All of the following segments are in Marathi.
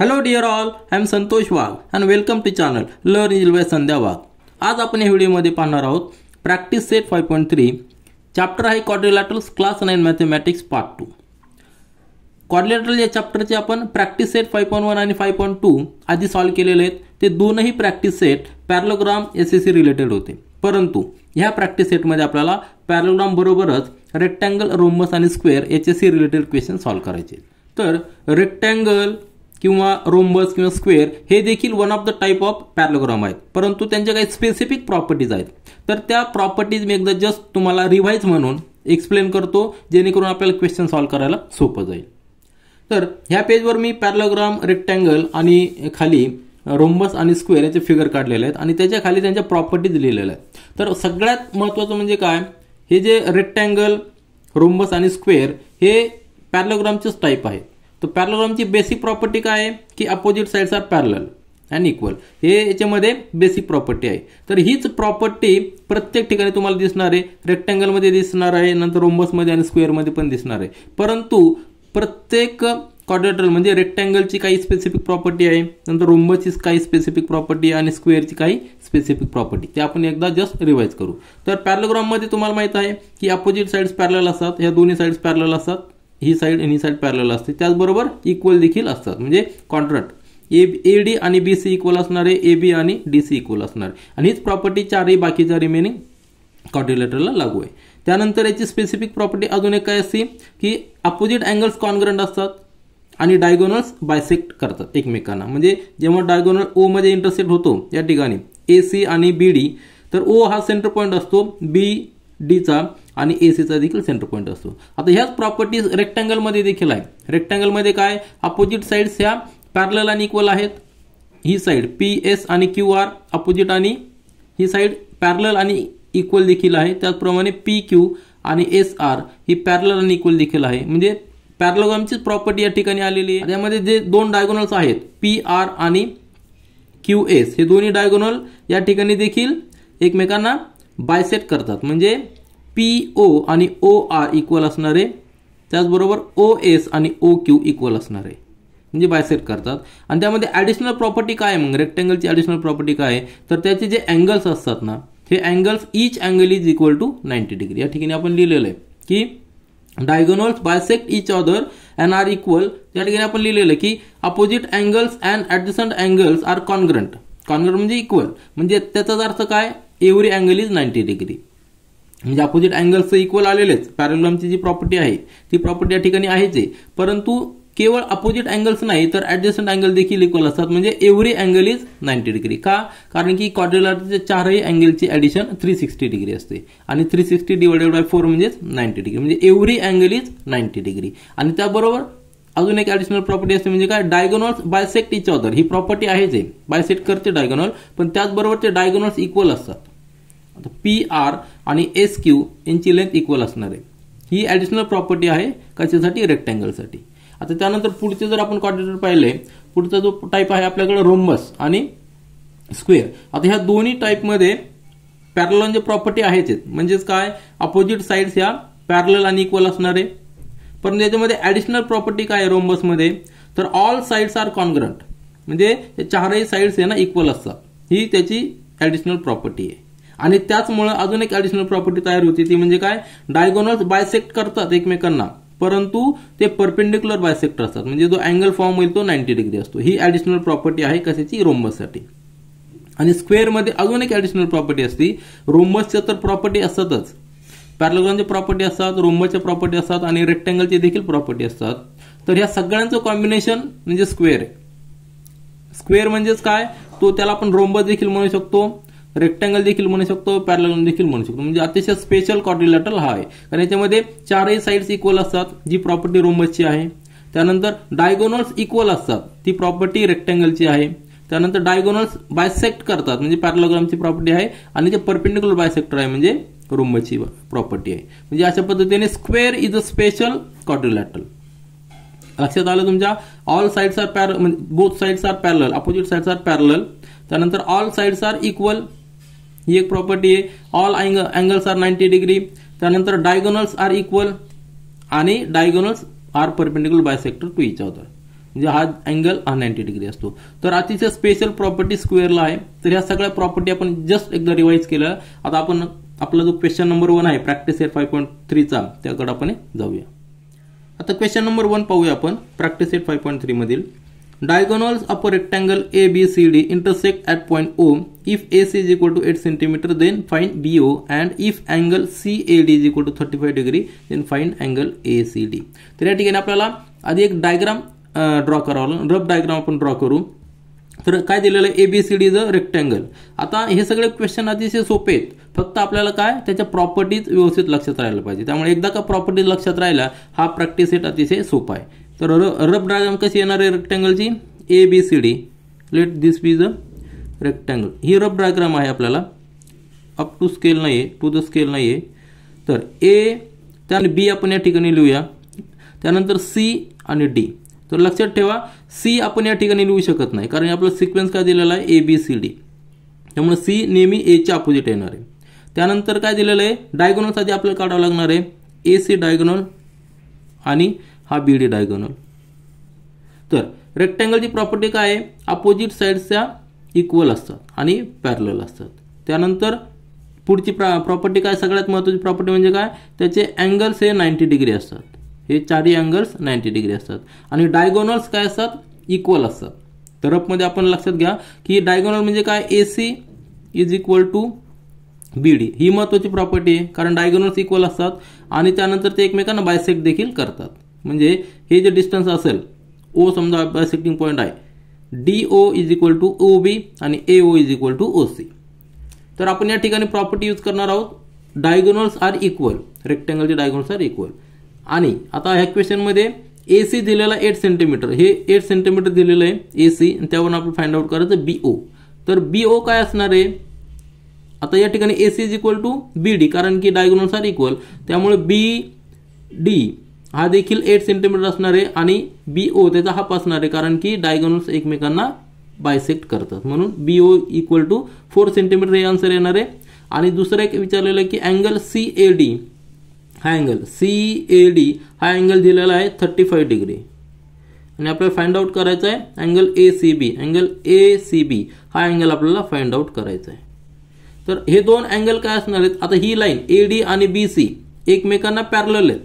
Hello dear all I am Santosh Wagh and welcome to channel learn is by Sandhya Wagh आज आपण या व्हिडिओमध्ये पाहणार आहोत practice set five point three chapter आहे quadrilaterals class nine mathematics part two quadrilateral या चॅप्टरचे आपण practice set five point one आणि फाय पॉईंट टू आधी सॉल्व्ह केलेले आहेत ते दोनही practice set parallelogram S S C related होते परंतु ह्या प्रॅक्टिस सेटमध्ये आपल्याला पॅरलोग्राम बरोबरच रेक्टँगल रोमस आणि square H S C related question solve करायचे तर रेक्टँगल किंवा रोम्बस किंवा स्क्वेअर हे देखील one of the type of parallelogram आहेत परंतु त्यांच्या काही स्पेसिफिक प्रॉपर्टीज आहेत तर त्या प्रॉपर्टीज मी एकदा जस्ट तुम्हाला रिव्हाइज म्हणून एक्सप्लेन करतो जेणेकरून आपल्याला क्वेश्चन सॉल्व्ह करायला सोपं जाईल तर ह्या पेजवर मी पॅरलोग्राम रेक्टँगल आणि खाली रोम्बस आणि स्क्वेअर याचे फिगर काढलेले आहेत आणि त्याच्या खाली त्यांच्या प्रॉपर्टीज लिहिलेल्या आहेत तर सगळ्यात महत्त्वाचं म्हणजे काय हे जे रेक्टँगल रोम्बस आणि स्क्वेअर हे पॅरलोग्रामचेच टाईप आहे तर पॅरलोग्रामची बेसिक प्रॉपर्टी काय आहे की opposite sides are parallel and equal हे याच्यामध्ये बेसिक प्रॉपर्टी आहे तर हीच प्रॉपर्टी प्रत्येक ठिकाणी तुम्हाला दिसणार आहे रेक्टँगलमध्ये दिसणार आहे नंतर रोम्बसमध्ये आणि स्क्वेअरमध्ये पण दिसणार आहे परंतु प्रत्येक क्वाड्रेटरल म्हणजे रेक्टँगलची काही स्पेसिफिक प्रॉपर्टी आहे नंतर रोम्बसची काही स्पेसिफिक प्रॉपर्टी आणि स्क्वेअरची काही स्पेसिफिक प्रॉपर्टी ते आपण एकदा जस्ट रिवाईज करू तर पॅरलोग्राममध्ये तुम्हाला माहित आहे की अपोजिट साईड्स पॅरल असतात ह्या दोन्ही साईड्स पॅरल असतात ही साईड आणि ही साईड पॅरल असते त्याचबरोबर इक्वल देखील असतात म्हणजे कॉन्ट्रॅक्ट ए ए डी आणि बी सी इक्वल असणार आहे ए बी आणि डी सी इक्वल असणार आणि हीच प्रॉपर्टी चारही बाकीचा रिमेनिंग कॉर्डिलेटरला लागू आहे त्यानंतर याची स्पेसिफिक प्रॉपर्टी अजून एक काय असते की अपोजिट अँगल्स कॉन्ग्रंट असतात आणि डायगोनल्स बायसेक्ट करतात एकमेकांना म्हणजे जेव्हा डायगोनल ओमध्ये इंटरसेक्ट होतो या ठिकाणी ए सी आणि बी डी तर ओ हा सेंटर पॉईंट असतो बी डीचा आणि ए सीचा देखील सेंटर पॉईंट असतो आता ह्याच प्रॉपर्टीज रेक्टँगलमध्ये देखील आहे रेक्टँगलमध्ये काय अपोजिट साईड्स ह्या पॅरल आणि इक्वल आहेत ही साईड पी एस आणि क्यू आर अपोजिट आणि ही साईड पॅरल आणि इक्वल देखील आहे त्याचप्रमाणे पी क्यू आणि एस आर ही पॅरल आणि इक्वल देखील आहे म्हणजे पॅरलोग्रामचीच प्रॉपर्टी या ठिकाणी आलेली आहे त्यामध्ये जे दोन डायगोनल्स आहेत पी आर आणि क्यू एस हे दोन्ही डायगोनल या ठिकाणी देखील एकमेकांना बायसेट करतात म्हणजे पी ओ आणि ओ आर इक्वल असणार आहे त्याचबरोबर ओ एस आणि ओ क्यू इक्वल असणार आहे म्हणजे बायसेट करतात आणि त्यामध्ये ॲडिशनल प्रॉपर्टी काय मग रेक्टँगलची ॲडिशनल प्रॉपर्टी काय आहे तर त्याचे जे अँगल्स असतात ना हे angles each angle is equal to ninety degree या ठिकाणी आपण लिहिलेलं आहे की diagonals bisect each other and are equal या ठिकाणी आपण लिहिलेलं आहे की opposite angles and adjacent angles are congruent congruent म्हणजे इक्वल म्हणजे त्याचाच अर्थ काय every angle is ninety degree म्हणजे अपोजिट अँगल्स इक्वल आलेलेच पॅरेलॉमची जी प्रॉपर्टी आहे ती प्रॉपर्टी या ठिकाणी आहेच आहे परंतु केवळ अपोजिट अँगल्स नाही तर ऍडजस्टंट अँगल देखील इक्वल असतात म्हणजे every angle is ninety degree का कारण की क्वाड्रिलॅटरच्या चारही अँगलची ऍडिशन थ्री सिक्स्टी डिग्री असते आणि three sixty divided by four म्हणजेच नाईन्टी डिग्री म्हणजे every angle is ninety degree आणि त्याबरोबर अजून एक ऍडिशनल प्रॉपर्टी असते म्हणजे काय डायगोनॉल्स बायसेक्ट इच ऑदर ही प्रॉपर्टी आहेच आहे बायसेक्ट करते डायगोनॉल पण त्याचबरोबर ते डायगोनॉल्स इक्वल असतात पी आर आणि एस क्यू यांची लेंथ इक्वल असणार आहे ही ॲडिशनल प्रॉपर्टी आहे कशासाठी रेक्टँगलसाठी आता त्यानंतर पुढचे जर आपण क्वाड्रेटर पाहिले पुढचा जो टाईप आहे आपल्याकडे रोम्बस आणि स्क्वेअर आता ह्या दोन्ही टाईपमध्ये पॅरल जे प्रॉपर्टी आहेच म्हणजेच काय अपोजिट साईड्स ह्या पॅरल आणि इक्वल असणार आहे परंतु याच्यामध्ये ॲडिशनल प्रॉपर्टी काय आहे रोम्बसमध्ये तर ऑल साईड्स आर कॉन्ग्रंट म्हणजे चारही साईड्स आहे ना इक्वल असतात ही त्याची ॲडिशनल प्रॉपर्टी आहे आणि त्याचमुळे अजून एक ऍडिशनल प्रॉपर्टी तयार होती ती म्हणजे काय डायगोनल्स बायसेक्ट करतात एकमेकांना परंतु ते परपेंडिक्युलर बायसेक्टर असतात म्हणजे जो अँगल फॉर्म होईल तो नाईन्टी डिग्री असतो ही ऍडिशनल प्रॉपर्टी आहे कशाची रोम्बससाठी आणि स्क्वेअरमध्ये अजून एक ऍडिशनल प्रॉपर्टी असती रोम्बसच्या तर प्रॉपर्टी असतातच पॅरलोग्रामचे प्रॉपर्टी असतात रोम्बसच्या प्रॉपर्टी असतात आणि रेक्टँगलचे देखील प्रॉपर्टी असतात तर ह्या सगळ्यांचं कॉम्बिनेशन म्हणजे स्क्वेअर स्क्वेअर म्हणजेच काय तो त्याला आपण रोम्बस देखील म्हणू शकतो रेक्टँगल देखील म्हणू शकतो पॅरल देखील म्हणू शकतो म्हणजे अतिशय स्पेशल कॉर्डिलेटरल हा आहे कारण याच्यामध्ये चारही साईड्स इक्वल असतात जी प्रॉपर्टी रोमसची आहे त्यानंतर डायगोनल्स इक्वल असतात ती प्रॉपर्टी रेक्टँगलची आहे त्यानंतर डायगोनल्स बायसेक्ट करतात म्हणजे पॅरलोग्रामची प्रॉपर्टी आहे आणि जे परपेंडिक्युलर बायसेक्टर आहे म्हणजे रोमची प्रॉपर्टी आहे म्हणजे अशा पद्धतीने square is a special quadrilateral लक्षात आलं तुमच्या all sides are par both sides are parallel opposite sides are parallel त्यानंतर ऑल साईड्स आर इक्वल ही एक प्रॉपर्टी आहे all angle angles are ninety degree त्यानंतर डायगोनल्स आर इक्वल आणि diagonals are perpendicular bisector to each other म्हणजे हा अँगल हा नाईन्टी डिग्री असतो तर अतिशय स्पेशल प्रॉपर्टी स्क्वेअरला आहे तर ह्या सगळ्या प्रॉपर्टी आपण जस्ट एकदा रिवाईज केलं आता आपण आपला जो क्वेश्चन नंबर वन आहे प्रॅक्टिस एट फायव्ह पॉईंट थ्रीचा त्याकडे आपण जाऊया आता क्वेश्चन नंबर वन पाहूया आपण प्रॅक्टिस एट फायव्ह पॉईंट थ्रीमधील diagonals of a A ABCD intersect at point O. If AC is equal to 8 cm, then find BO. And if angle CAD is equal to 35 degree, then A C D तर या ठिकाणी आपल्याला आधी एक डायग्राम ड्रॉ करावं लागेल रफ डायग्राम आपण ड्रॉ करू तर काय दिलेलं आहे एबीसीडी इज अ रेक्टँगल आता हे सगळे क्वेश्चन अतिशय सोपे आहेत फक्त आपल्याला काय त्याच्या प्रॉपर्टीज व्यवस्थित लक्षात राहायला पाहिजे त्यामुळे एकदा का प्रॉपर्टीज लक्षात राहिला हा प्रॅक्टिस सेट अतिशय सोपा आहे तर र रफ डायग्राम कशी येणार आहे रेक्टँगलची A B C D let this be the rectangle ही रफ डायग्राम आहे आपल्याला अप टू स्केल नाही आहे टू द स्केल नाही आहे तर ए त्याने बी आपण या ठिकाणी लिहूया त्यानंतर सी आणि डी तर लक्षात ठेवा सी आपण या ठिकाणी लिहू शकत नाही कारण आपला सिक्वेन्स काय दिलेला आहे ए बी सी डी त्यामुळे सी नेहमी एच्या अपोजिट येणार आहे त्यानंतर काय दिलेलं आहे साठी आपल्याला काढावं लागणार आहे ए सी डायगोनल आणि हा बी डी डायगोनल तर रेक्टँगलची प्रॉपर्टी काय आहे अपोजिट साईड्सच्या इक्वल असतात आणि पॅरल असतात त्यानंतर पुढची प्रा प्रॉपर्टी काय सगळ्यात महत्त्वाची प्रॉपर्टी म्हणजे काय त्याचे अँगल्स हे नाईन्टी डिग्री असतात हे चारही अँगल्स नाईन्टी डिग्री असतात आणि डायगोनल्स काय असतात इक्वल असतात तर आपण लक्षात घ्या की डायगोनल म्हणजे काय A C is equal to B D ही महत्त्वाची प्रॉपर्टी आहे कारण डायगोनल्स इक्वल असतात आणि त्यानंतर ते एकमेकांना बायसेक्ट देखील करतात म्हणजे हे जे डिस्टन्स असेल ओ समजा बायसेक्टिंग पॉईंट आहे D O is equal to O B आणि A O is equal to O C तर आपण या ठिकाणी प्रॉपर्टी यूज करणार आहोत डायगोनल्स आर इक्वल रेक्टँगलचे डायगोनल्स आर इक्वल आणि आता ह्या क्वेश्चनमध्ये ए सी दिलेला एट सेंटीमीटर हे एट सेंटीमीटर दिलेलं आहे ए सी त्यावरून आपण फाइंड आउट करायचं बी ओ तर बी ओ काय असणार आहे आता या ठिकाणी A C is equal to B D कारण की डायगोनल्स आर इक्वल त्यामुळे बी डी हा देखील एट सेंटीमीटर असणार आहे आणि बी ओ त्याचा हाफ असणार आहे कारण की डायगोनल्स एकमेकांना बायसेक्ट करतात म्हणून B O equal to four centimetre हे आन्सर येणार आहे आणि दुसरं एक विचारलेलं आहे की अँगल सी ए डी हा अँगल सी ए डी हा अँगल दिलेला आहे थर्टी फाईव्ह डिग्री आणि आपल्याला फाइंड आउट करायचा आहे angle A C B angle A C B हा अँगल आपल्याला फाइंड आउट करायचा आहे तर हे दोन अँगल काय असणार आहेत आता ही लाईन ए डी आणि बी सी एकमेकांना पॅरल आहेत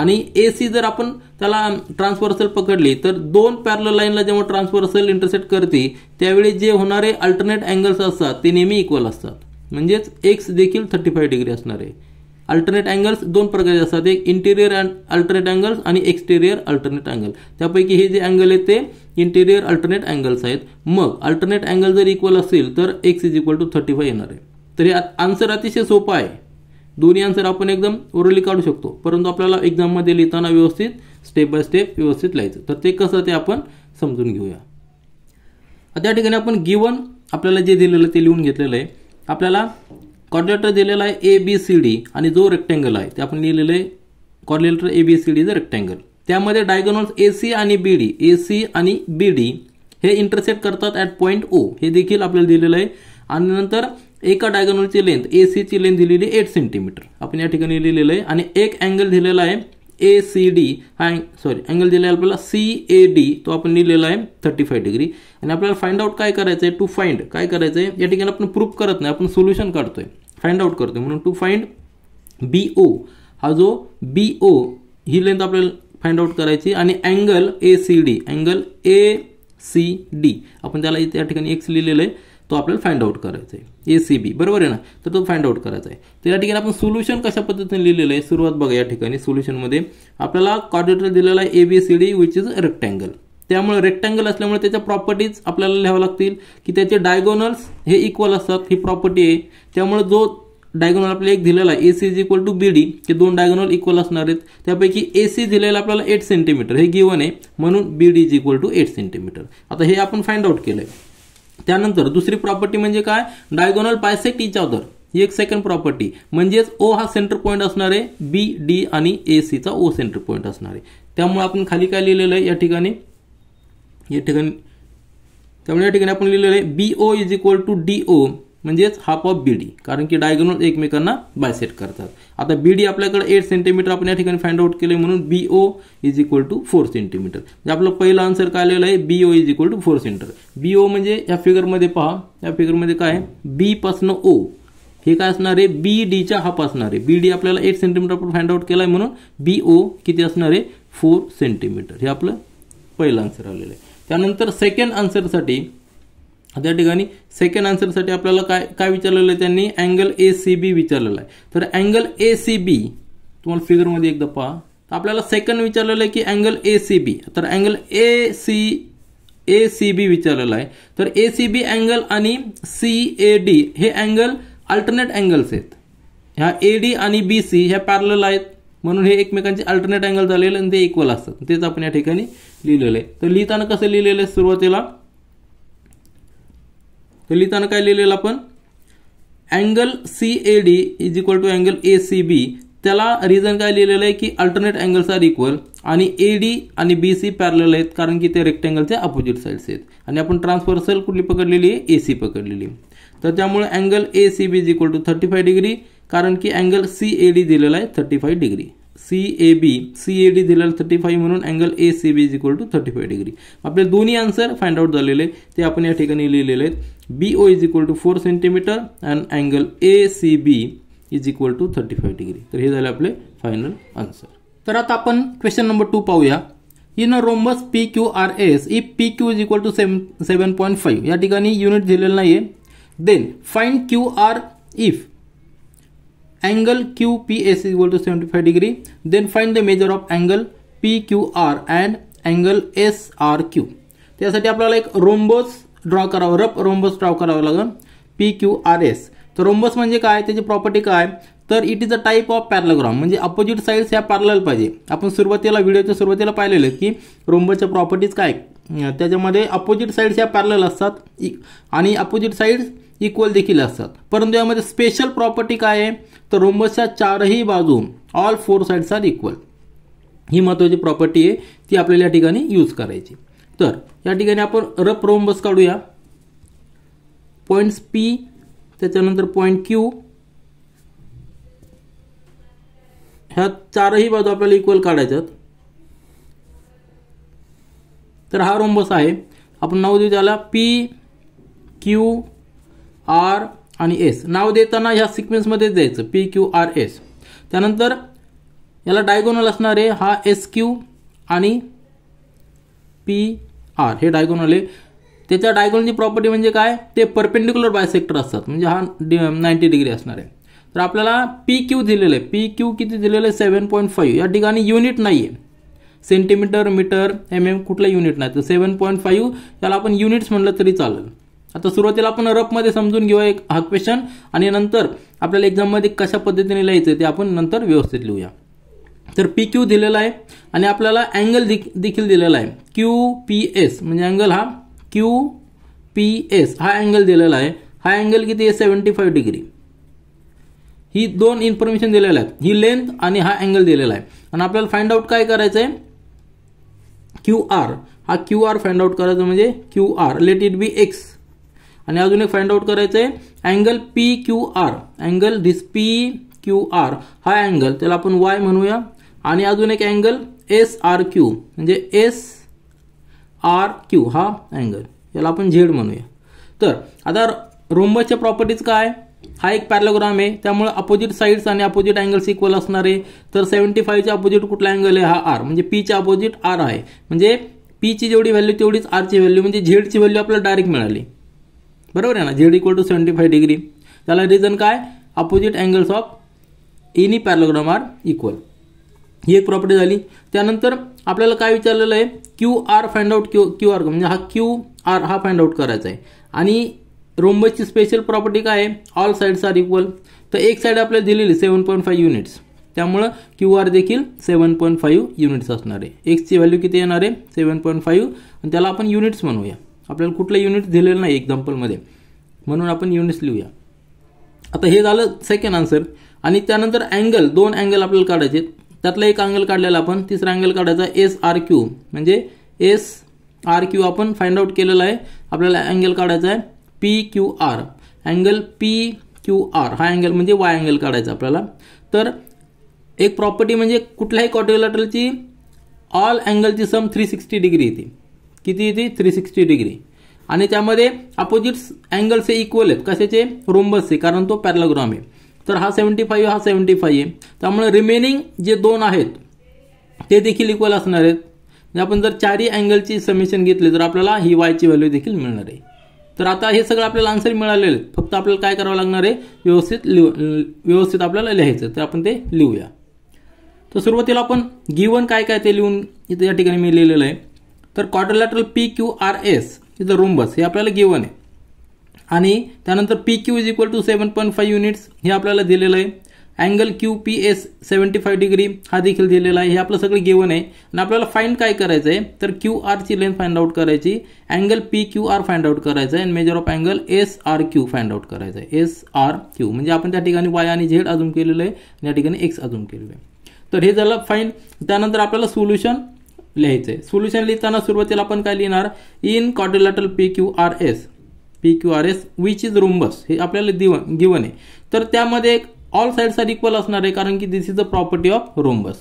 आणि ए सी जर आपण त्याला ट्रान्सव्हर्सल पकडली तर दोन पॅरल लाईनला जेव्हा ट्रान्सव्हर्सल इंटरसेक्ट करते त्यावेळी जे होणारे अल्टरनेट अँगल्स असतात ते नेहमी इक्वल असतात म्हणजेच एक्स देखील थर्टी फाईव्ह डिग्री असणार आहे अल्टरनेट अँगल्स दोन प्रकारचे असतात एक इंटेरियर अल्टरनेट अँगल्स आणि एक्सटेरियर अल्टरनेट अँगल त्यापैकी हे जे अँगल आहेत ते इंटेरियर अल्टरनेट अँगल्स आहेत मग अल्टरनेट अँगल जर इक्वल असेल तर X is equal to thirty five येणार आहे तर हे आन्सर अतिशय सोपं आहे दोन्ही आन्सर आपण एकदम ओरली काढू शकतो परंतु आपल्याला एक्झाममध्ये लिहिताना व्यवस्थित स्टेप बाय स्टेप व्यवस्थित लिहायचं तर ते कसं ते आपण समजून घेऊया त्या ठिकाणी आपण गिवन आपल्याला जे दिलेलं ते लिहून घेतलेलं आहे आपल्याला कॉर्डिलेटर दिलेला आहे ए बी सी डी आणि जो रेक्टँगल आहे ते आपण लिहिलेलं आहे quadrilateral A B C D जे रेक्टँगल त्यामध्ये डायगोनॉल्स ए सी आणि बी डी ए सी आणि बी डी हे इंटरसेक्ट करतात ॲट पॉईंट ओ हे देखील आपल्याला दिलेलं आहे आणि नंतर एका डायगोनलची लेंथ ए सीची लेंथ दिलेली आहे एट सेंटीमीटर आपण या ठिकाणी लिहिलेलं आहे आणि एक अँगल दिलेला आहे ए सी डी हा सॉरी अँगल दिलेला आहे आपल्याला सी ए डी तो आपण लिहिलेला आहे थर्टी फाय डिग्री आणि आपल्याला फाइंड आउट काय करायचं आहे टू फाइंड काय करायचं आहे या ठिकाणी आपण प्रूफ करत नाही आपण सोल्युशन काढतोय फाइंड आउट करतोय म्हणून टू फाइंड बी ओ हा जो बी ओ ही लेंथ आपल्याला फाइंड आउट करायची आणि angle A C D angle A C D आपण त्याला या ठिकाणी एक्स लिहिलेलं आहे तो आपल्याला फाइंड आउट करायचा आहे ए सी बी बरोबर आहे ना तर तो फाइंड आउट करायचा आहे तर या ठिकाणी आपण सोल्युशन कशा पद्धतीने लिहिलेलं आहे सुरुवात बघा या ठिकाणी सोल्युशनमध्ये आपल्याला कॉर्डिनेटर दिलेला आहे A B C D which is rectangle त्यामुळे रेक्टँगल असल्यामुळे त्याच्या प्रॉपर्टीज आपल्याला लिहाव्या लागतील की त्याचे डायगोनल्स हे इक्वल असतात ही प्रॉपर्टी आहे त्यामुळे जो डायगोनल आपल्याला एक दिलेला आहे A C is equal to B D हे दोन डायगोनल इक्वल असणार आहेत त्यापैकी एसी सी दिलेला आपल्याला एट सेंटीमीटर हे गिवन आहे म्हणून B D is equal to eight centimetre आता हे आपण फाइंड आउट केलं त्यानंतर दुसरी प्रॉपर्टी म्हणजे काय डायगोनल पायसेक्ट इच अदर ही एक सेकंड प्रॉपर्टी म्हणजेच ओ हा सेंटर पॉईंट असणार आहे बी डी आणि ए सीचा ओ सेंटर पॉईंट असणार आहे त्यामुळे आपण खाली काय लिहिलेलं आहे या ठिकाणी या ठिकाणी त्यामुळे या ठिकाणी आपण लिहिलेलं आहे B O is equal to D O म्हणजेच हाफ ऑफ बी डी कारण की डायगोनल एकमेकांना बायसेट करतात आता बी डी आपल्याकडे एट सेंटीमीटर आपण या ठिकाणी फाइंड आउट केले म्हणून B O is equal to four centimetre म्हणजे आपलं पहिलं आन्सर काय आलेलं आहे B O is equal to four centimetre B O म्हणजे या फिगरमध्ये पहा या फिगरमध्ये काय बी पासनं ओ हे काय असणार आहे बी डीच्या हाफ असणार आहे बी डी आपल्याला एट सेंटीमीटर आपण फाइंड आउट केलाय आहे म्हणून बी ओ किती असणार आहे फोर सेंटीमीटर हे आपलं पहिलं आन्सर आलेलं आहे त्यानंतर सेकंड आन्सरसाठी त्या ठिकाणी सेकंड आन्सरसाठी आपल्याला काय काय विचारलेलं आहे त्यांनी अँगल ए सी बी विचारलेलं आहे तर अँगल ए सी बी तुम्हाला फिगरमध्ये एकदा पहा तर आपल्याला सेकंड विचारलेलं आहे की अँगल ए सी बी तर angle A C A C B विचारलेलं आहे तर ए सी बी अँगल आणि सी ए डी हे अँगल अल्टरनेट अँगल्स आहेत ह्या ए डी आणि बी सी ह्या पॅरल आहेत म्हणून हे एकमेकांचे अल्टरनेट अँगल झालेले आणि ते इक्वल असतात तेच आपण या ठिकाणी लिहिलेलं आहे तर लिहिताना कसं लिहिलेलं आहे सुरुवातीला तर लिहिताना काय लिहिलेलं आपण angle C A D is equal to angle A C B त्याला रिझन काय लिहिलेलं आहे की अल्टरनेट अँगल्स आर इक्वल आणि ए डी आणि बी सी पॅरल आहेत कारण की ते रेक्टँगलच्या अपोजिट साईड्स आहेत आणि आपण ट्रान्सफर्सल कुठली पकडलेली आहे ए सी पकडलेली तर त्यामुळे angle A C B is equal to thirty five degree कारण की अँगल सी ए डी दिलेला आहे thirty five degree C A B C A D दिलेलं थर्टी फाईव्ह म्हणून angle A C B is equal to thirty five degree आपले दोन्ही आन्सर फाइंड आउट झालेले ते आपण या ठिकाणी लिहिलेले आहेत B O is equal to four centimetre and angle A C B is equal to thirty five degree तर हे झाले आपले फायनल आन्सर तर आता आपण क्वेश्चन नंबर टू पाहूया in a rhombus P Q R S if P Q is equal to seven seven point five या ठिकाणी युनिट दिलेलं नाही आहे then find Q R if angle QPS is equal to 75 degree. Then find the measure of angle PQR and angle S R Q त्यासाठी आपल्याला एक रोम्बोस ड्रॉ करावं रफ रोम्बोस ड्रॉ करावं लागेल पी क्यू आर एस तर रोम्बोस म्हणजे काय त्याची प्रॉपर्टी काय तर it is a type of parallelogram म्हणजे अपोजिट साईड्स ह्या पॅरल पाहिजे आपण सुरुवातीला व्हिडिओच्या सुरुवातीला पाहिलेलं की रोम्बोसच्या प्रॉपर्टीज काय त्याच्यामध्ये अपोजिट साईड्स ह्या पॅरल असतात आणि अपोजिट साईड्स इक्वल देखील असतात परंतु यामध्ये स्पेशल प्रॉपर्टी काय आहे तर रोम्बसच्या चारही बाजू all four sides are equal ही महत्त्वाची प्रॉपर्टी आहे ती आपल्याला या ठिकाणी यूज करायची तर या ठिकाणी आपण रफ रोम्बस काढूया पॉईंट्स पी त्याच्यानंतर पॉईंट क्यू ह्या चारही बाजू आपल्याला इक्वल काढायच्यात तर हा रोम्बस आहे आपण नाव देऊ त्याला पी क्यू आर आणि एस नाव देताना ह्या सिक्वेन्समध्ये द्यायचं पी क्यू आर एस त्यानंतर याला डायगोनल असणारे हा एस क्यू आणि पी आर हे डायगोनल आहे त्याच्या डायगोनलची प्रॉपर्टी म्हणजे काय ते परपेंडिक्युलर बायसेक्टर असतात म्हणजे हा डि नाईन्टी डिग्री असणार आहे तर आपल्याला पी क्यू दिलेलं आहे पी क्यू किती दिलेलं आहे सेवन पॉईंट फाईव्ह या ठिकाणी युनिट नाही आहे सेंटीमीटर मीटर एम एम कुठलं युनिट नाही तर सेवन पॉईंट फाईव्ह त्याला आपण युनिट्स म्हणलं तरी चालेल आता सुरुवातीला आपण रफमध्ये समजून घेऊया एक हा क्वेश्चन आणि नंतर आपल्याला एक्झाममध्ये कशा पद्धतीने लिहायचं ते आपण नंतर व्यवस्थित लिहूया तर पी क्यू दिलेला आहे आणि आपल्याला अँगल देखील दिलेला आहे क्यू पी एस म्हणजे अँगल हा क्यू पी एस हा अँगल दिलेला आहे हा अँगल किती आहे सेवन्टी फाईव्ह डिग्री ही दोन इन्फॉर्मेशन दिलेला आहे ही लेंथ आणि हा अँगल दिलेला आहे आणि आपल्याला फाइंड आउट काय करायचं आहे क्यू आर हा क्यू आर फाइंड आउट करायचं म्हणजे Q R let it be X आणि अजून एक फाइंड आउट करायचं आहे angle P Q R angle this P Q R हा अँगल त्याला आपण वाय म्हणूया आणि अजून एक अँगल एस आर क्यू म्हणजे एस आर क्यू हा अँगल याला आपण झेड म्हणूया तर आता रोम्बसच्या प्रॉपर्टीज काय हा एक पॅरलोग्राम आहे त्यामुळे अपोजिट साईड्स आणि अपोजिट अँगल्स इक्वल असणार आहे तर सेव्हन्टी फाईव्हच्या अपोजिट कुठला अँगल आहे हा आर म्हणजे पीच्या अपोजिट आर आहे म्हणजे पीची जेवढी व्हॅल्यू तेवढीच आरची व्हॅल्यू म्हणजे झेडची व्हॅल्यू आपल्याला डायरेक्ट मिळाली बरोबर आहे ना Z equal to seventy five degree त्याला रिझन काय opposite angles of any parallelogram are equal ही एक प्रॉपर्टी झाली त्यानंतर आपल्याला काय विचारलेलं आहे Q R find out Q Q R म्हणजे हा क्यू आर हा फाइंड आउट करायचा आहे आणि रोम्बसची स्पेशल प्रॉपर्टी काय आहे ऑल साईड्स आर इक्वल तर एक साईड आपल्याला दिलेली सेवन पॉईंट फाईव्ह युनिट्स त्यामुळं क्यू आर देखील सेवन पॉईंट फाईव्ह युनिट्स असणार आहे एक्सची व्हॅल्यू किती येणार आहे सेवन पॉईंट फाईव्ह आणि त्याला आपण युनिट्स म्हणूया आपल्याला कुठलं युनिट दिलेलं नाही एक्झाम्पलमध्ये म्हणून आपण युनिट्स लिहूया आता हे झालं सेकंड आन्सर आणि त्यानंतर अँगल दोन अँगल आपल्याला काढायचे त्यातला एक अँगल काढलेला आपण तिसरा अँगल काढायचा एस आर क्यू म्हणजे एस आर क्यू आपण फाइंड आउट केलेला आहे आपल्याला अँगल काढायचा आहे P Q R angle P Q R हा अँगल म्हणजे वाय अँगल काढायचा आपल्याला तर एक प्रॉपर्टी म्हणजे कुठल्याही क्वाड्रिलॅटरलची ऑल अँगलची सम थ्री सिक्स्टी डिग्री येते किती येते थ्री सिक्स्टी डिग्री आणि त्यामध्ये अपोजिट्स अँगल्स हे इक्वल आहेत कशाचे रोम्बसचे कारण तो पॅरलग्राम आहे तर हा सेवन्टी फाईव्ह हा सेवन्टी फाईव्ह आहे त्यामुळे रिमेनिंग जे दोन आहेत ते देखील इक्वल असणार आहेत म्हणजे आपण जर चारही अँगलची समिशन घेतली तर आपल्याला ही वायची व्हॅल्यू देखील मिळणार आहे तर आता हे सगळं आपल्याला आन्सर मिळालेले आहेत फक्त आपल्याला काय करावं लागणार आहे व्यवस्थित लिहू व्यवस्थित आपल्याला लिहायचं तर आपण ते लिहूया तर सुरुवातीला आपण गिवन काय काय ते लिहून इथे या ठिकाणी मी लिहिलेलं आहे तर quadrilateral P Q R S is a rhombus हे आपल्याला गिवन आहे आणि त्यानंतर P Q is equal to seven point five units हे आपल्याला दिलेलं आहे angle Q P S seventy five degree हा देखील दिलेला आहे हे आपलं सगळं गिवन आहे आणि आपल्याला फाईंड काय करायचं आहे तर क्यू आरची लेंथ फाइंड आउट करायची angle P Q R find out करायचं आहे measure of angle S R Q find out करायचं आहे एस आर क्यू म्हणजे आपण त्या ठिकाणी वाय आणि झेड अजून केलेलं आहे आणि या ठिकाणी एक्स अजून केलेलं आहे तर हे झालं फाईंड त्यानंतर आपल्याला सोल्युशन लिहायचं आहे सोल्युशन लिहिताना सुरुवातीला आपण काय लिहिणार in quadrilateral P Q R S P Q R S which is rhombus हे आपल्याला दिवन गिवन आहे तर त्यामध्ये ऑल साईड्स आर इक्वल असणार आहे कारण की this is the property of rhombus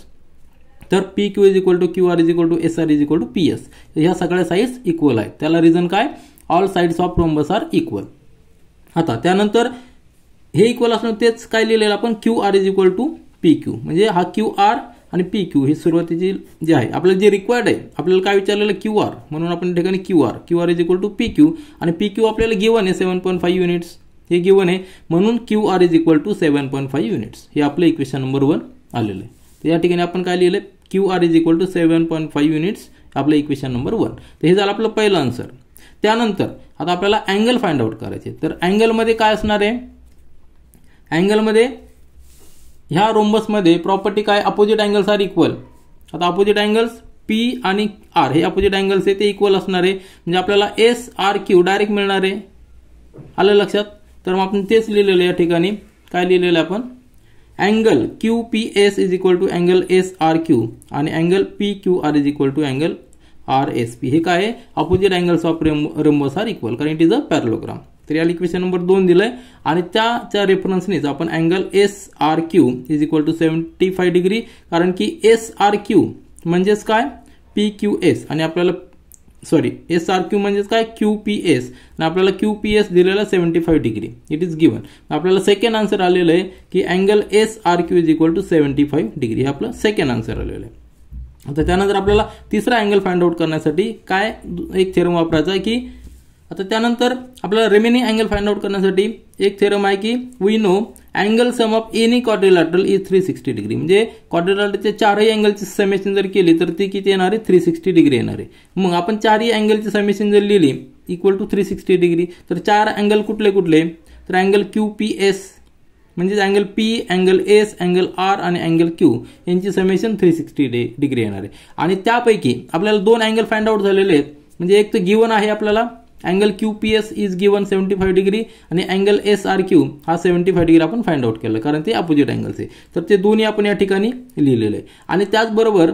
तर P Q is equal to Q R is equal to S R is equal to P S ह्या सगळ्या साईड्स इक्वल आहेत त्याला रिझन काय all sides of rhombus are equal आता त्यानंतर हे इक्वल असणार तेच काय लिहिलेलं आपण Q R is equal to P Q म्हणजे हा क्यू आर आणि पी क्यू ही सुरुवातीची जी आहे आपल्याला जे रिक्वायर्ड आहे आपल्याला काय विचारलेलं क्यू आर म्हणून आपण ठिकाणी Q R Q R is equal to P Q आणि पी क्यू आपल्याला गिवन आहे सेवन पॉईंट फाईव्ह युनिट्स हे गिवन आहे म्हणून Q R is equal to seven point five units हे आपलं इक्वेशन नंबर वन आलेलं आहे तर या ठिकाणी आपण काय लिहिलं Q R is equal to seven point five units आपलं इक्वेशन नंबर वन तर हे झालं आपलं पहिलं आन्सर त्यानंतर आता आपल्याला अँगल फाइंड आउट करायचे तर अँगलमध्ये काय असणार आहे अँगलमध्ये ह्या रोम्बसमध्ये प्रॉपर्टी काय अपोजिट अँगल्स आर इक्वल आता अपोजिट अँगल्स पी आणि आर हे अपोजिट अँगल्स आहे ते इक्वल असणार आहे म्हणजे आपल्याला एस आर क्यू डायरेक्ट मिळणार आहे आलं लक्षात तर मग आपण तेच लिहिलेलं या ठिकाणी काय लिहिलेलं आपण angle Q P S is equal to angle S R Q आणि angle P Q R is equal to angle R S P हे काय आहे अपोजिट अँगल्स ऑफ रेम रंबस आर इक्वल कारण इट इज अ पॅरोग्राम तर इक्वेशन नंबर दोन दिलंय आणि त्याच्या रेफरन्सनेच आपण angle S R Q is equal to seventy five degree कारण की एस आर क्यू म्हणजेच काय पी क्यू एस आणि आपल्याला सॉरी एस आर क्यू म्हणजेच काय क्यू पी एस आणि आपल्याला क्यू पी एस दिलेला seventy five degree it is given आपल्याला सेकंड आन्सर आलेलं आहे की angle S R Q is equal to seventy five degree हे आपलं सेकंड आन्सर आलेलं आहे आता त्यानंतर आपल्याला तिसरा अँगल फाइंड आउट करण्यासाठी काय एक थेरम वापरायचा आहे की आता त्यानंतर आपल्याला रेमेनिंग अँगल फाइंड आउट करण्यासाठी एक थेरम आहे की we know angle sum of any quadrilateral is three sixty degree म्हणजे क्वाड्रिलॅटरच्या चारही अँगलची समेशन जर केली तर ती किती येणार आहे थ्री सिक्स्टी डिग्री येणार आहे मग आपण चारही अँगलची समेशन जर लिहिली equal to three sixty degree तर चार अँगल कुठले कुठले तर अँगल क्यू पी एस म्हणजेच angle P angle S angle R आणि अँगल क्यू यांची समेशन थ्री सिक्स्टी डे डिग्री येणार आहे आणि त्यापैकी आपल्याला दोन अँगल फाइंड आउट झालेले आहेत म्हणजे एक तर गिवन आहे आपल्याला angle Q P S is given seventy five degree आणि अँगल एस आर क्यू हा सेव्हन्टी फाईव्ह डिग्री आपण फाइंड आउट केलं कारण ते अपोजिट अँगल्स आहे तर ते दोन्ही आपण या ठिकाणी लिहिलेलं आहे आणि त्याचबरोबर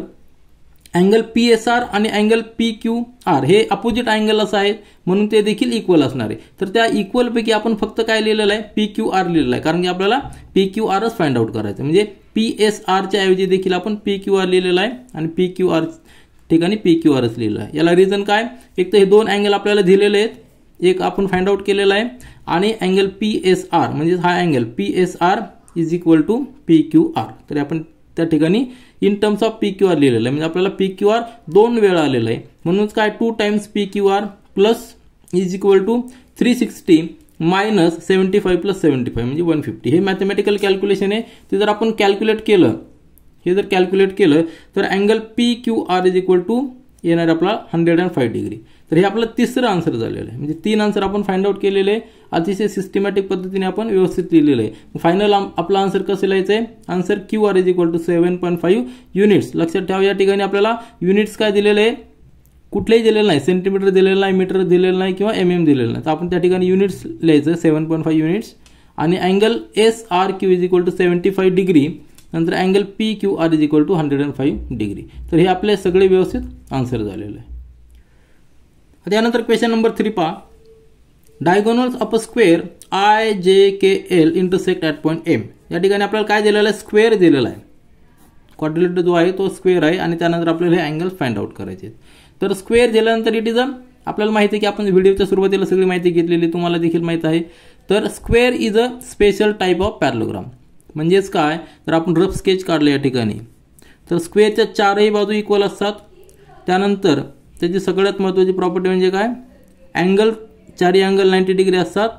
अँगल पी एस आर आणि अँगल पी क्यू आर हे अपोजिट अँगलच आहेत म्हणून ते देखील इक्वल असणार आहे तर त्या इक्वलपैकी आपण फक्त काय लिहिलेलं आहे पी क्यू आर लिहिलेलं आहे कारण की आपल्याला पी क्यू आरच फाइंड आउट करायचं म्हणजे पी एस आरच्या ऐवजी देखील आपण पी क्यू आर लिहिलेलं आहे आणि पी क्यू आर ठिकाणी पी क्यू आरच लिहिलं आहे याला रिझन काय एक तर हे दोन अँगल आपल्याला दिलेले आहेत एक आपण फाइंड आउट केलेला आहे आणि अँगल पी एस आर म्हणजेच हा angle P S R is equal to P Q R तर आपण त्या ठिकाणी in terms of P Q R लिहिलेलं आहे म्हणजे आपल्याला पी क्यू आर दोन वेळा आलेलं आहे म्हणूनच काय two times P Q R plus is equal to three sixty minus seventy five plus seventy five म्हणजे वन फिफ्टी हे मॅथमॅटिकल कॅल्क्युलेशन आहे ते जर आपण कॅल्क्युलेट केलं हे जर कॅल्क्युलेट केलं तर angle P Q R is equal to येणार आपला हंड्रेड अँड फाईव्ह डिग्री तर हे आपलं तिसरं आन्सर झालेलं आहे म्हणजे तीन आन्सर आपण फाइंड आउट केलेले आहे अतिशय सिस्टमॅटिक पद्धतीने आपण व्यवस्थित लिहिलेलं आहे फायनल आपला आन्सर कसं लिहायचं आहे answer Q R is equal to seven point five units लक्षात ठेवा या ठिकाणी आपल्याला युनिट्स काय दिलेले आहे कुठलेही दिलेलं नाही सेंटीमीटर दिलेलं नाही मीटर दिलेलं नाही किंवा एम mm एम दिलेलं नाही तर आपण त्या ठिकाणी युनिट्स लिहायचं सेव्हन पॉईंट फाईव्ह युनिट्स आणि angle S R Q is equal to seventy five degree नंतर angle P Q R is equal to hundred and five degree तर हे आपले सगळे व्यवस्थित आन्सर झालेलं आहे आता यानंतर क्वेश्चन नंबर थ्री पहा diagonals of square I J K L intersect at point M या ठिकाणी आपल्याला काय दिलेलं आहे स्क्वेअर दिलेला आहे क्वाड्रिलेटर जो आहे तो स्क्वेअर आहे आणि त्यानंतर आपल्याला हे अँगल फाइंड आउट करायचे तर स्क्वेअर दिल्यानंतर इट इज अ आपल्याला माहिती आहे की आपण व्हिडिओच्या सुरुवातीला सगळी माहिती घेतलेली तुम्हाला देखील माहीत आहे तर square is a special type of parallelogram म्हणजेच काय तर आपण रफ स्केच काढलं या ठिकाणी तर स्क्वेअरच्या चारही बाजू इक्वल असतात त्यानंतर त्याची सगळ्यात महत्त्वाची प्रॉपर्टी म्हणजे काय अँगल चारही अँगल नाईन्टी डिग्री असतात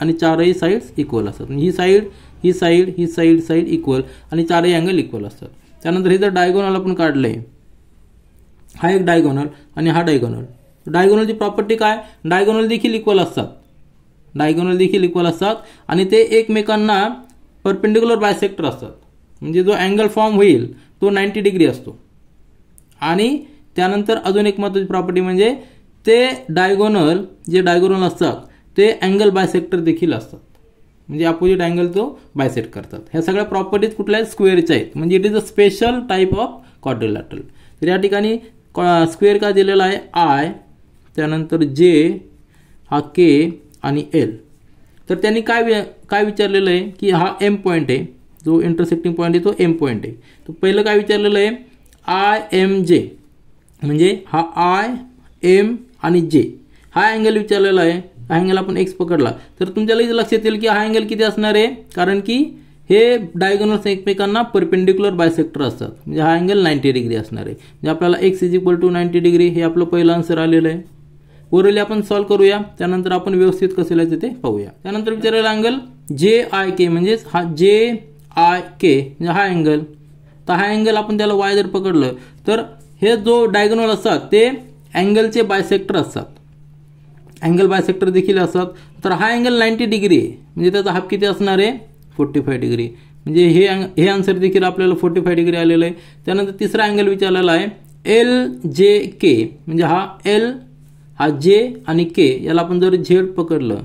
आणि चारही साईड्स इक्वल असतात ही साईड ही साईड ही साईड साईड इक्वल आणि चारही अँगल इक्वल असतात त्यानंतर हे जर डायगोनल आपण काढलं आहे हा एक डायगोनल आणि हा डायगोनल डायगोनलची प्रॉपर्टी काय डायगोनल देखील इक्वल असतात डायगोनल देखील इक्वल असतात आणि ते एकमेकांना परपेंडिक्युलर बायसेक्टर असतात म्हणजे जो अँगल फॉर्म होईल तो नाईन्टी डिग्री असतो आणि त्यानंतर अजून एक महत्त्वाची प्रॉपर्टी म्हणजे ते डायगोनल जे डायगोनल असतात ते अँगल बायसेक्टर देखील असतात म्हणजे अपोजिट अँगल तो बायसेट करतात ह्या सगळ्या प्रॉपर्टीज कुठल्या स्क्वेअरच्या आहेत म्हणजे it is a special type of quadrilateral तर या ठिकाणी स्क्वेअर का दिलेला आहे आय त्यानंतर जे हा के आणि एल तर त्यांनी काय काय विचारलेलं आहे की हा एम पॉईंट आहे जो इंटरसेक्टिंग पॉईंट आहे तो एम पॉईंट आहे तर पहिलं काय विचारलेलं आहे आय एम जे म्हणजे हा आय एम आणि जे हा अँगल विचारलेला आहे हा अँगल आपण एक्स पकडला तर तुमच्याला लक्षात येईल की हा अँगल किती असणार आहे कारण की हे डायगोनल्स एकमेकांना परपेंडिक्युलर बायसेक्टर असतात म्हणजे हा अँगल नाईन्टी डिग्री असणार आहे म्हणजे आपल्याला X is equal to ninety degree हे आपलं पहिलं आन्सर आलेलं आहे ओरली आपण सॉल्व्ह करूया त्यानंतर आपण व्यवस्थित कसं लिहायचं ते पाहूया त्यानंतर विचारायला अँगल जे आय के म्हणजेच हा जे आय के म्हणजे हा अँगल तर हा अँगल आपण त्याला वाय जर पकडलं तर हे जो डायगोनल असतात ते अँगलचे बायसेक्टर असतात अँगल बायसेक्टर देखील असतात तर हा अँगल नाईन्टी डिग्री म्हणजे त्याचा हाफ किती असणार आहे फोर्टी फाय डिग्री म्हणजे हे हे आन्सर देखील आपल्याला फोर्टी फाय डिग्री आलेलं आहे त्यानंतर तिसरा अँगल विचारलेला आहे एल जे के म्हणजे हा एल हा जे आणि के याला आपण जर झेड पकडलं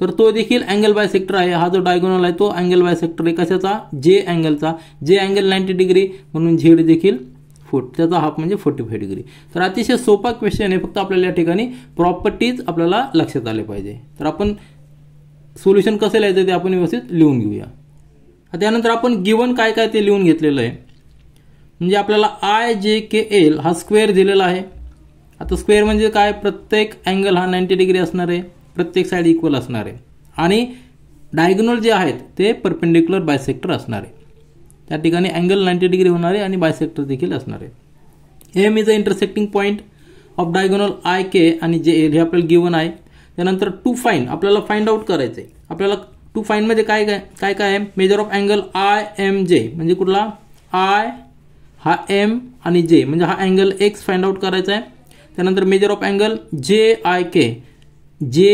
तर तो देखील अँगल बाय सेक्टर आहे हा जो डायगोनल आहे तो अँगल बाय सेक्टर आहे कशाचा जे अँगलचा जे अँगल नाईन्टी डिग्री म्हणून झेड देखील फोर्ट त्याचा हाफ म्हणजे फोर्टी फाईव्ह डिग्री तर अतिशय सोपा क्वेश्चन आहे फक्त आपल्याला या ठिकाणी प्रॉपर्टीज आपल्याला लक्षात आले पाहिजे तर आपण सोल्युशन कसं लिहायचं ते आपण व्यवस्थित लिहून घेऊया त्यानंतर आपण गिवन काय काय ते लिहून घेतलेलं आहे म्हणजे आपल्याला आय जे के एल हा स्क्वेअर दिलेला आहे आता स्क्वेअर म्हणजे काय प्रत्येक अँगल हा नाईन्टी डिग्री असणार आहे प्रत्येक साईड इक्वल असणार आहे आणि डायगोनल जे आहेत ते परपेंडिक्युलर बायसेक्टर असणार आहे त्या ठिकाणी अँगल नाईन्टी डिग्री होणार आहे आणि बायसेक्टर देखील असणार आहे M is a intersecting point of diagonal I K आणि जे एल हे आपल्याला गिवन आहे त्यानंतर टू फाईन आपल्याला फाइंड आउट करायचं आहे आपल्याला टू फाईनमध्ये म्हणजे काय काय काय काय आहे measure of angle I M J म्हणजे कुठला आय हा एम आणि जे म्हणजे हा अँगल एक्स फाइंड आउट करायचा आहे त्यानंतर measure of angle J I K J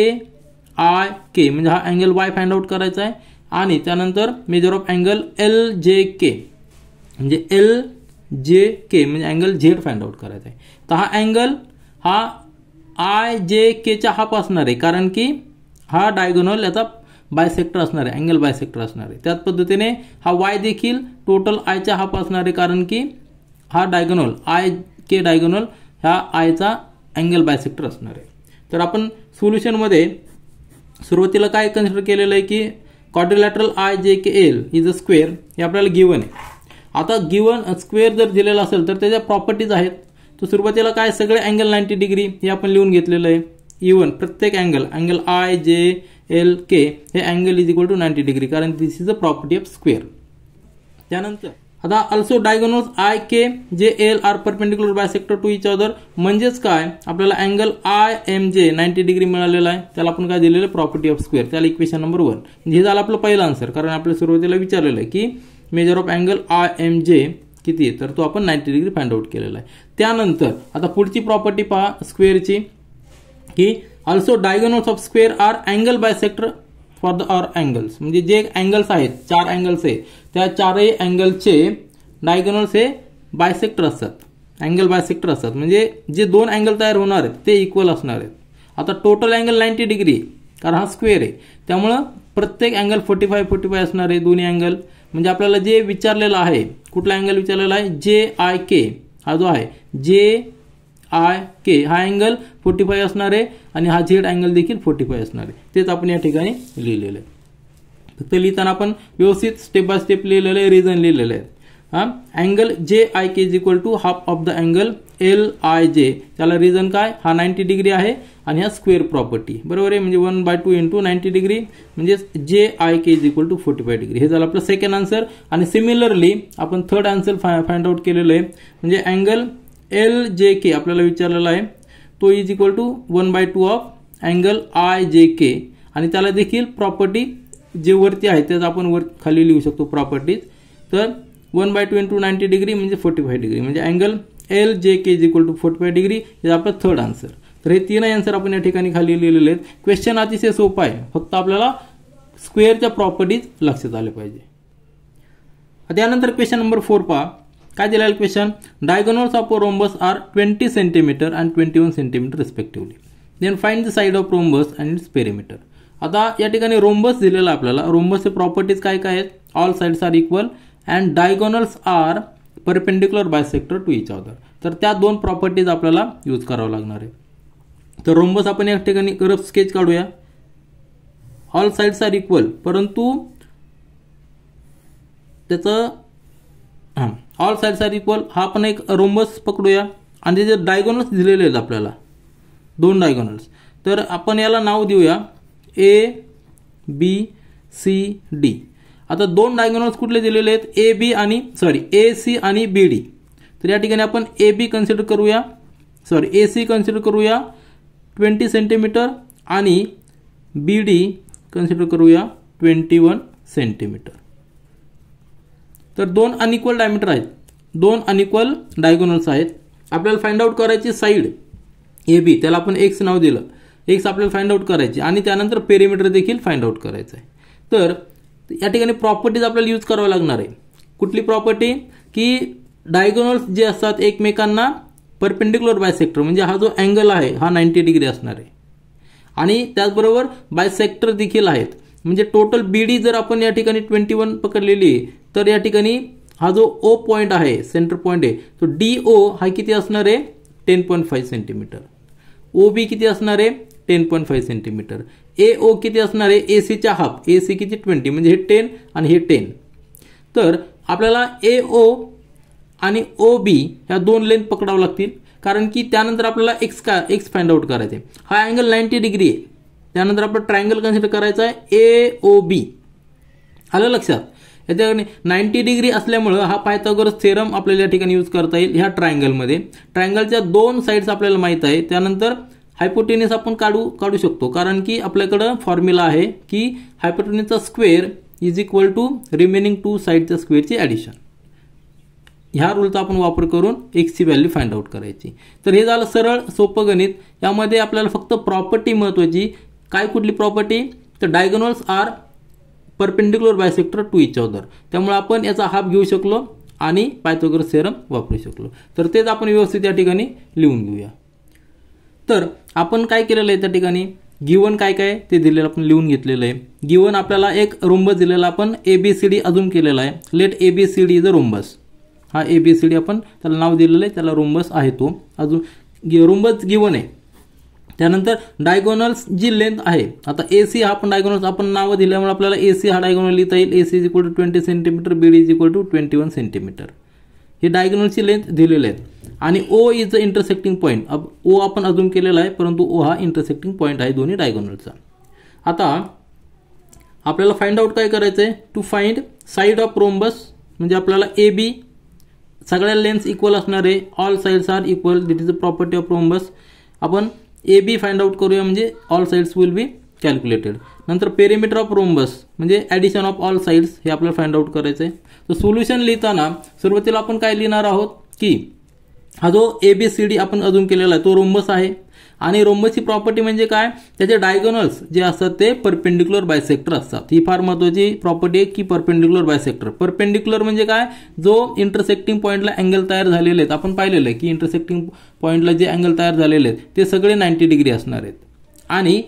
I के म्हणजे हा अँगल वाय फाइंड आउट करायचा आहे आणि त्यानंतर measure of angle L J के म्हणजे एल जे के म्हणजे अँगल झेड फाइंड आउट करायचा आहे तर हा अँगल हा आय जे केच्या हाफ असणार आहे कारण की हा डायगोनल याचा बायसेक्टर असणार आहे अँगल बायसेक्टर असणार आहे त्याच पद्धतीने हा वाय देखील टोटल आयच्या हाफ असणार आहे कारण की हा डायगोनल आय के डायगोनल हा आयचा अँगल बायसेक्टर असणार आहे तर आपण सोल्युशनमध्ये सुरुवातीला काय कन्सिडर केलेलं आहे की quadrilateral I J K L is a square हे आपल्याला गिवन आहे आता गिवन स्क्वेअर जर दिलेला असेल तर त्याच्या प्रॉपर्टीज आहेत तर सुरुवातीला काय सगळे अँगल नाईन्टी डिग्री हे आपण लिहून घेतलेलं आहे इवन प्रत्येक angle angle I J L K हे angle is equal to ninety degree कारण this is a property of square त्यानंतर आता also diagonals I K J L are perpendicular bisector to each other म्हणजेच काय आपल्याला angle I M J ninety degree मिळालेला आहे त्याला आपण काय दिलेलं प्रॉपर्टी ऑफ स्क्वेअर त्याला इक्वेशन नंबर वन हे झालं आपलं पहिलं आन्सर कारण आपल्या सुरुवातीला विचारलेलं आहे की measure of angle I M J किती आहे तर तो आपण नाईन्टी डिग्री फाइंड आउट केलेला आहे त्यानंतर आता पुढची प्रॉपर्टी पहा स्क्वेअरची की also diagonals of square are angle bisector for the or angles म्हणजे जे अँगल्स आहेत चार अँगल्स आहे त्या चारही अँगलचे डायगनल्स हे बायसेक्टर असतात अँगल बायसेक्टर असतात म्हणजे जे दोन अँगल तयार होणार आहेत ते इक्वल असणार आहेत आता टोटल अँगल नाईन्टी डिग्री कारण हा स्क्वेअर आहे त्यामुळं प्रत्येक angle forty five forty five असणार आहे दोन्ही अँगल म्हणजे आपल्याला जे विचारलेलं आहे कुठला अँगल विचारलेला आहे जे आय के हा जो आहे जे आय के हा एंगल फोर्टी फाइव असणार आहे हा झेड अँगल देखील फोर्टी फाइव असणार है तो आपण या ठिकाणी लिहिलेलं आहे फक्त लिहिताना व्यवस्थित स्टेप बाय स्टेप लिहिलेलं आहे रिझन लिहिलेलं आहे हा angle J I K is equal to half of the angle L I J त्याला रिझन काय हा नाईन्टी डिग्री आहे हा स्क्वेअर प्रॉपर्टी बरबर है one by two into ninety degree J I K is equal to forty five degree हे झालं आपलं सिमिलरली आपण थर्ड आंसर फाइंड आउट केलेलं आहे म्हणजे एल जे के आपल्याला विचारलेला आहे तो is equal to one by two of angle I J K आणि त्याला देखील प्रॉपर्टी जे वरती आहे त्याच आपण वर खाली लिहू शकतो प्रॉपर्टीज तर one by two into ninety degree म्हणजे फोर्टी फाय डिग्री म्हणजे angle L J K is equal to forty five degree हे आपलं थर्ड आन्सर तर हे तीनही आन्सर आपण या ठिकाणी खाली लिहिलेले आहेत क्वेश्चन अतिशय सोपा आहे फक्त आपल्याला स्क्वेअरच्या प्रॉपर्टीज लक्षात आल्या पाहिजे त्यानंतर क्वेश्चन नंबर फोर पहा काय दिलेलं question diagonals of rhombus are twenty centimetre and twenty one centimetre respectively then find the side of rhombus and its perimeter आता या ठिकाणी रोम्बस दिलेला आपल्याला रोम्बसचे प्रॉपर्टीज काय काय आहेत all sides are equal and diagonals are perpendicular bisector to each other तर त्या दोन प्रॉपर्टीज आपल्याला यूज करावं लागणार आहे तर रोम्बस आपण या ठिकाणी रफ स्केच काढूया ऑल साईड्स आर इक्वल परंतु त्याचं हां ऑल साईड आर इक्वल हा आपण एक रोम्बस पकडूया आणि जे डायगोनल्स दिलेले आहेत आपल्याला दोन डायगोनल्स तर आपण याला नाव देऊया ए बी सी डी आता दोन डायगोनल्स कुठले दिलेले आहेत ए बी आणि सॉरी ए सी आणि बी डी तर या ठिकाणी आपण ए बी कन्सिडर करूया सॉरी ए सी कन्सिडर करूया ट्वेंटी सेंटीमीटर आणि बी डी कन्सिडर करूया ट्वेंटी वन सेंटीमीटर तर दोन अनइक्वल डायमीटर आहेत दोन अनइक्वल डायगोनल्स आहेत आपल्याला फाइंड आउट करायची साईड ए बी त्याला आपण एक्स नाव दिलं एक्स आपल्याला फाइंड आउट करायची आणि त्यानंतर पेरिमीटर देखील फाइंड आउट करायचं आहे तर या ठिकाणी प्रॉपर्टीज आपल्याला यूज करावं लागणार आहे कुठली प्रॉपर्टी की डायगोनल्स जे असतात एकमेकांना परपेंडिक्युलर बायसेक्टर म्हणजे हा जो अँगल आहे हा नाईन्टी डिग्री असणार आहे आणि त्याचबरोबर बायसेक्टर देखील आहेत म्हणजे टोटल बी डी जर आपण या ठिकाणी ट्वेंटी वन पकडलेली तर या ठिकाणी हा जो ओ पॉइंट आहे सेंटर पॉईंट आहे तो डी ओ हा किती असणार आहे ten point five centimetre O B किती असणार आहे ten point five centimetre A O किती असणार आहे ए सीच्या हाफ ए सी किती ट्वेंटी म्हणजे हे टेन आणि हे टेन तर आपल्याला ए ओ आणि ओ बी ह्या दोन लेन पकडावं लागतील कारण की त्यानंतर आपल्याला एक्स का एक्स फाइंड आउट करायचे हा अँगल नाईन्टी डिग्री आहे त्यानंतर आपलं ट्रायंगल कन्सिडर करायचा आहे ए ओ बी आलं लक्षात याच्या नाईन्टी डिग्री असल्यामुळं हा पायथागोरस थेरम आपल्याला या ठिकाणी यूज करता येईल ह्या ट्रायंगलमध्ये ट्रायंगलच्या दोन साईड्स आपल्याला माहीत आहे त्यानंतर हायपोटेनिस आपण काढू काढू शकतो कारण की आपल्याकडं फॉर्म्युला आहे की हायपोटेनिसचा square is equal to remaining two साईडच्या स्क्वेअरची ॲडिशन ह्या रूलचा आपण वापर करून एक्सची व्हॅल्यू फाइंड आउट करायची तर हे झालं सरळ सोपं गणित यामध्ये आपल्याला फक्त प्रॉपर्टी महत्वाची काय कुठली प्रॉपर्टी तर diagonals are perpendicular bisector to each other त्यामुळे आपण याचा हाफ घेऊ शकलो आणि पायथोगरस सेरम वापरू शकलो तर तेच आपण व्यवस्थित या ठिकाणी लिहून घेऊया तर आपण काय केलेलं आहे त्या ठिकाणी गिवन काय काय ते दिलेलं आपण लिहून घेतलेलं आहे गिवन आपल्याला एक रोंबस दिलेला आपण ए बी सी डी अजून केलेला आहे let A B C D is a rhombus हा ए बी सी डी आपण त्याला नाव दिलेलं आहे त्याला रोंबस आहे तो अजून रोंबस गिवन आहे त्यानंतर डायगोनल्स जी लेंथ आहे आता ए सी हा आपण डायगोनल्स आपण नावं दिल्यामुळे आपल्याला ए सी हा डायगोनल लिहिता येईल A C is equal to twenty centimetre B D is equal to twenty one centimetre हे डायगोनलची लेंथ दिलेली आहे आणि O is a intersecting point अब ओ आपण अजून केलेला आहे परंतु ओ हा इंटरसेक्टिंग पॉईंट आहे दोन्ही डायगोनलचा आता आपल्याला फाइंड आउट काय करायचं आहे to find side of rhombus म्हणजे आपल्याला ए बी सगळ्या लेंथ इक्वल असणारे all sides are equal that is a property of rhombus आपण ए बी फाइंड आउट करूया म्हणजे all sides will be calculated नंतर पेरिमीटर ऑफ रोम्बस म्हणजे ॲडिशन ऑफ ऑल साइड्स हे आपल्याला फाइंड आउट करायचं आहे तर सोल्युशन लिहिताना सुरुवातीला आपण काय लिहिणार आहोत की हा जो ए बी सी डी आपण अजून केलेला आहे तो रोम्बस आहे आणि रोमबसची प्रॉपर्टी म्हणजे काय त्याचे डायगोनल्स जे असतात ते परपेंडिक्युलर बायसेक्टर असतात ही फार महत्वाची प्रॉपर्टी आहे की परपेंडिक्युलर बायसेक्टर परपेंडिक्युलर म्हणजे काय जो इंटरसेक्टिंग पॉईंटला अँगल तयार झालेले आहेत आपण पाहिलेलं आहे की इंटरसेक्टिंग पॉईंटला जे अँगल तयार झालेले आहेत ते सगळे नाईन्टी डिग्री असणार आहेत आणि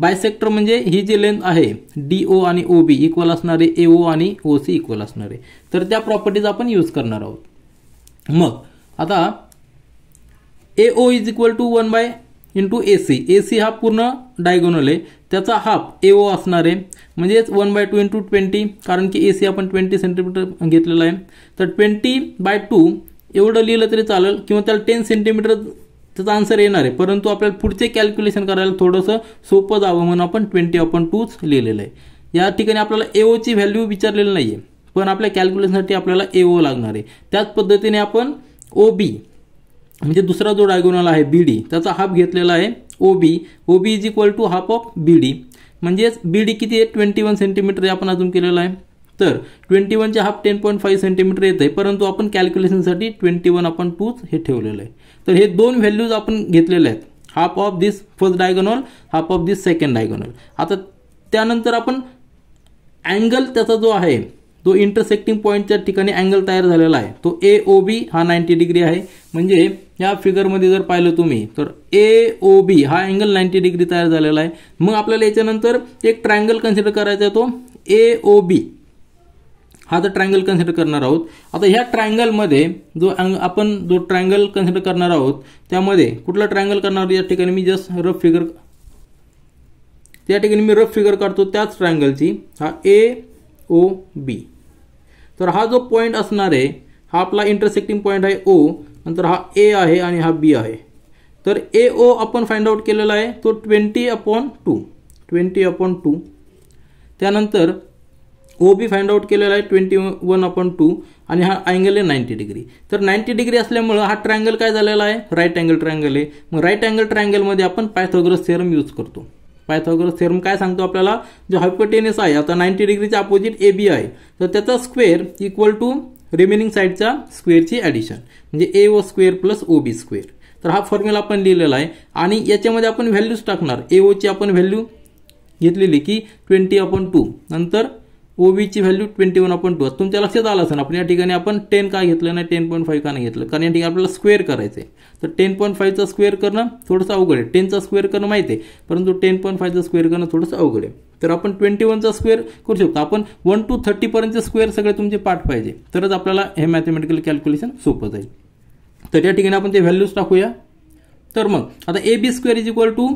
बायसेक्टर म्हणजे ही जी लेंथ आहे डी ओ आणि ओ बी इक्वल असणारे ए ओ आणि ओ सी इक्वल असणारे तर त्या प्रॉपर्टीज आपण यूज करणार आहोत मग आता A O is equal to one by into A C A C हा पूर्ण डायगोनल आहे त्याचा हाफ ए ओ असणार आहे म्हणजेच one by two into twenty कारण की ए सी आपण ट्वेंटी सेंटीमीटर घेतलेला आहे तर ट्वेंटी बाय टू एवढं लिहिलं तरी चालेल किंवा त्याला टेन सेंटीमीटर त्याचा आन्सर येणार आहे परंतु आपल्याला पुढचे कॅल्क्युलेशन करायला थोडंसं सोपं जावं म्हणून आपण ट्वेंटी आपण टूच लिहिलेलं आहे या ठिकाणी आपल्याला ए ओची व्हॅल्यू विचारलेली नाही आहे पण आपल्या कॅल्क्युलेशनसाठी आपल्याला ए ओ लागणार आहे त्याच पद्धतीने आपण ओ बी म्हणजे दुसरा जो डायगोनल आहे बी डी त्याचा हाफ घेतलेला आहे O B O B is equal to half of B D म्हणजेच बी डी किती आहे ट्वेंटी वन सेंटीमीटर आपण अजून केलेलं आहे तर ट्वेंटी वनच्या half ten point five centimetre येत आहे परंतु आपण कॅल्क्युलेशनसाठी ट्वेंटी वन आपण टूच हे ठेवलेलं आहे तर हे दोन व्हॅल्यूज आपण घेतलेले आहेत half of this first diagonal half of this second diagonal आता त्यानंतर आपण अँगल त्याचा जो आहे तो इंटरसेक्टिंग पॉईंटच्या ठिकाणी अँगल तयार झालेला आहे तो ए ओ बी हा नाईन्टी डिग्री आहे म्हणजे या फिगरमध्ये जर पाहिलं तुम्ही तर ए ओ बी हा अँगल नाईन्टी डिग्री तयार झालेला आहे मग आपल्याला याच्यानंतर एक ट्रायंगल कन्सिडर करायचा आहे तो ए ओ बी हा तर ट्रायंगल कन्सिडर करणार आहोत आता ह्या ट्रँगलमध्ये जो अँग आपण जो ट्रायंगल कन्सिडर करणार आहोत त्यामध्ये कुठला ट्रायंगल करणार या ठिकाणी मी जस्ट रफ फिगर त्या ठिकाणी मी रफ फिगर काढतो त्याच ट्रायंगलची हा ए ओ बी तर हा जो पॉईंट असणार आहे हा आपला इंटरसेक्टिंग पॉईंट आहे ओ नंतर हा ए आहे आणि हा बी आहे तर ए ओ आपण फाइंड आउट केलेला आहे तो twenty upon two twenty upon two त्यानंतर ओ बी फाइंड आउट केलेला आहे ट्वेंटी वन अपॉन टू आणि हा अँगल आहे नाईन्टी डिग्री तर नाईन्टी डिग्री असल्यामुळं हा ट्रायंगल काय झालेला आहे राईट अँगल ट्रायंगल आहे मग राईट अँगल ट्रँगलमध्ये आपण पायथोग्रस थेरम यूज करतो पायथागोरस थेरम काय सांगतो आपल्याला जो हायपोटेनिस आहे आता नाईन्टी डिग्रीच्या अपोजिट ए बी आहे तर त्याचा स्क्वेअर इक्वल टू रिमेनिंग साईडच्या स्क्वेअरची ॲडिशन म्हणजे A O square plus O B square तर हा फॉर्म्युला आपण लिहिलेला आहे आणि याच्यामध्ये आपण व्हॅल्यूज टाकणार ए ओची आपण व्हॅल्यू घेतलेली की ट्वेंटी अपॉन टू नंतर ओ बीची value twenty one upon two तुमच्या लक्षात आलं असेल आपण या ठिकाणी आपण टेन का घेतलं नाही टेन पॉईंट फाईव्ह का नाही घेतलं कारण या ठिकाणी आपल्याला स्क्वेअर करायचं आहे तर टेन पॉईंट फाईव्हचा स्क्वेअर करणं थोडंसं अवघड आहे टेनचा स्क्वेअर करणं माहिती आहे परंतु टेन पॉईंट फायचा स्क्वेअर करणं थोडंसं अवघड आहे तर आपण ट्वेंटी वनचा स्क्वेअर करू शकतो आपण वन टू थर्टीपर्यंतचे स्क्वेअर सगळे तुमचे पाठ पाहिजे तरच आपल्याला हे मॅथमॅटिकल कॅल्क्युलेशन सोपं जाईल तर त्या ठिकाणी आपण ते व्हॅल्यूज टाकूया तर मग आता A B square is equal to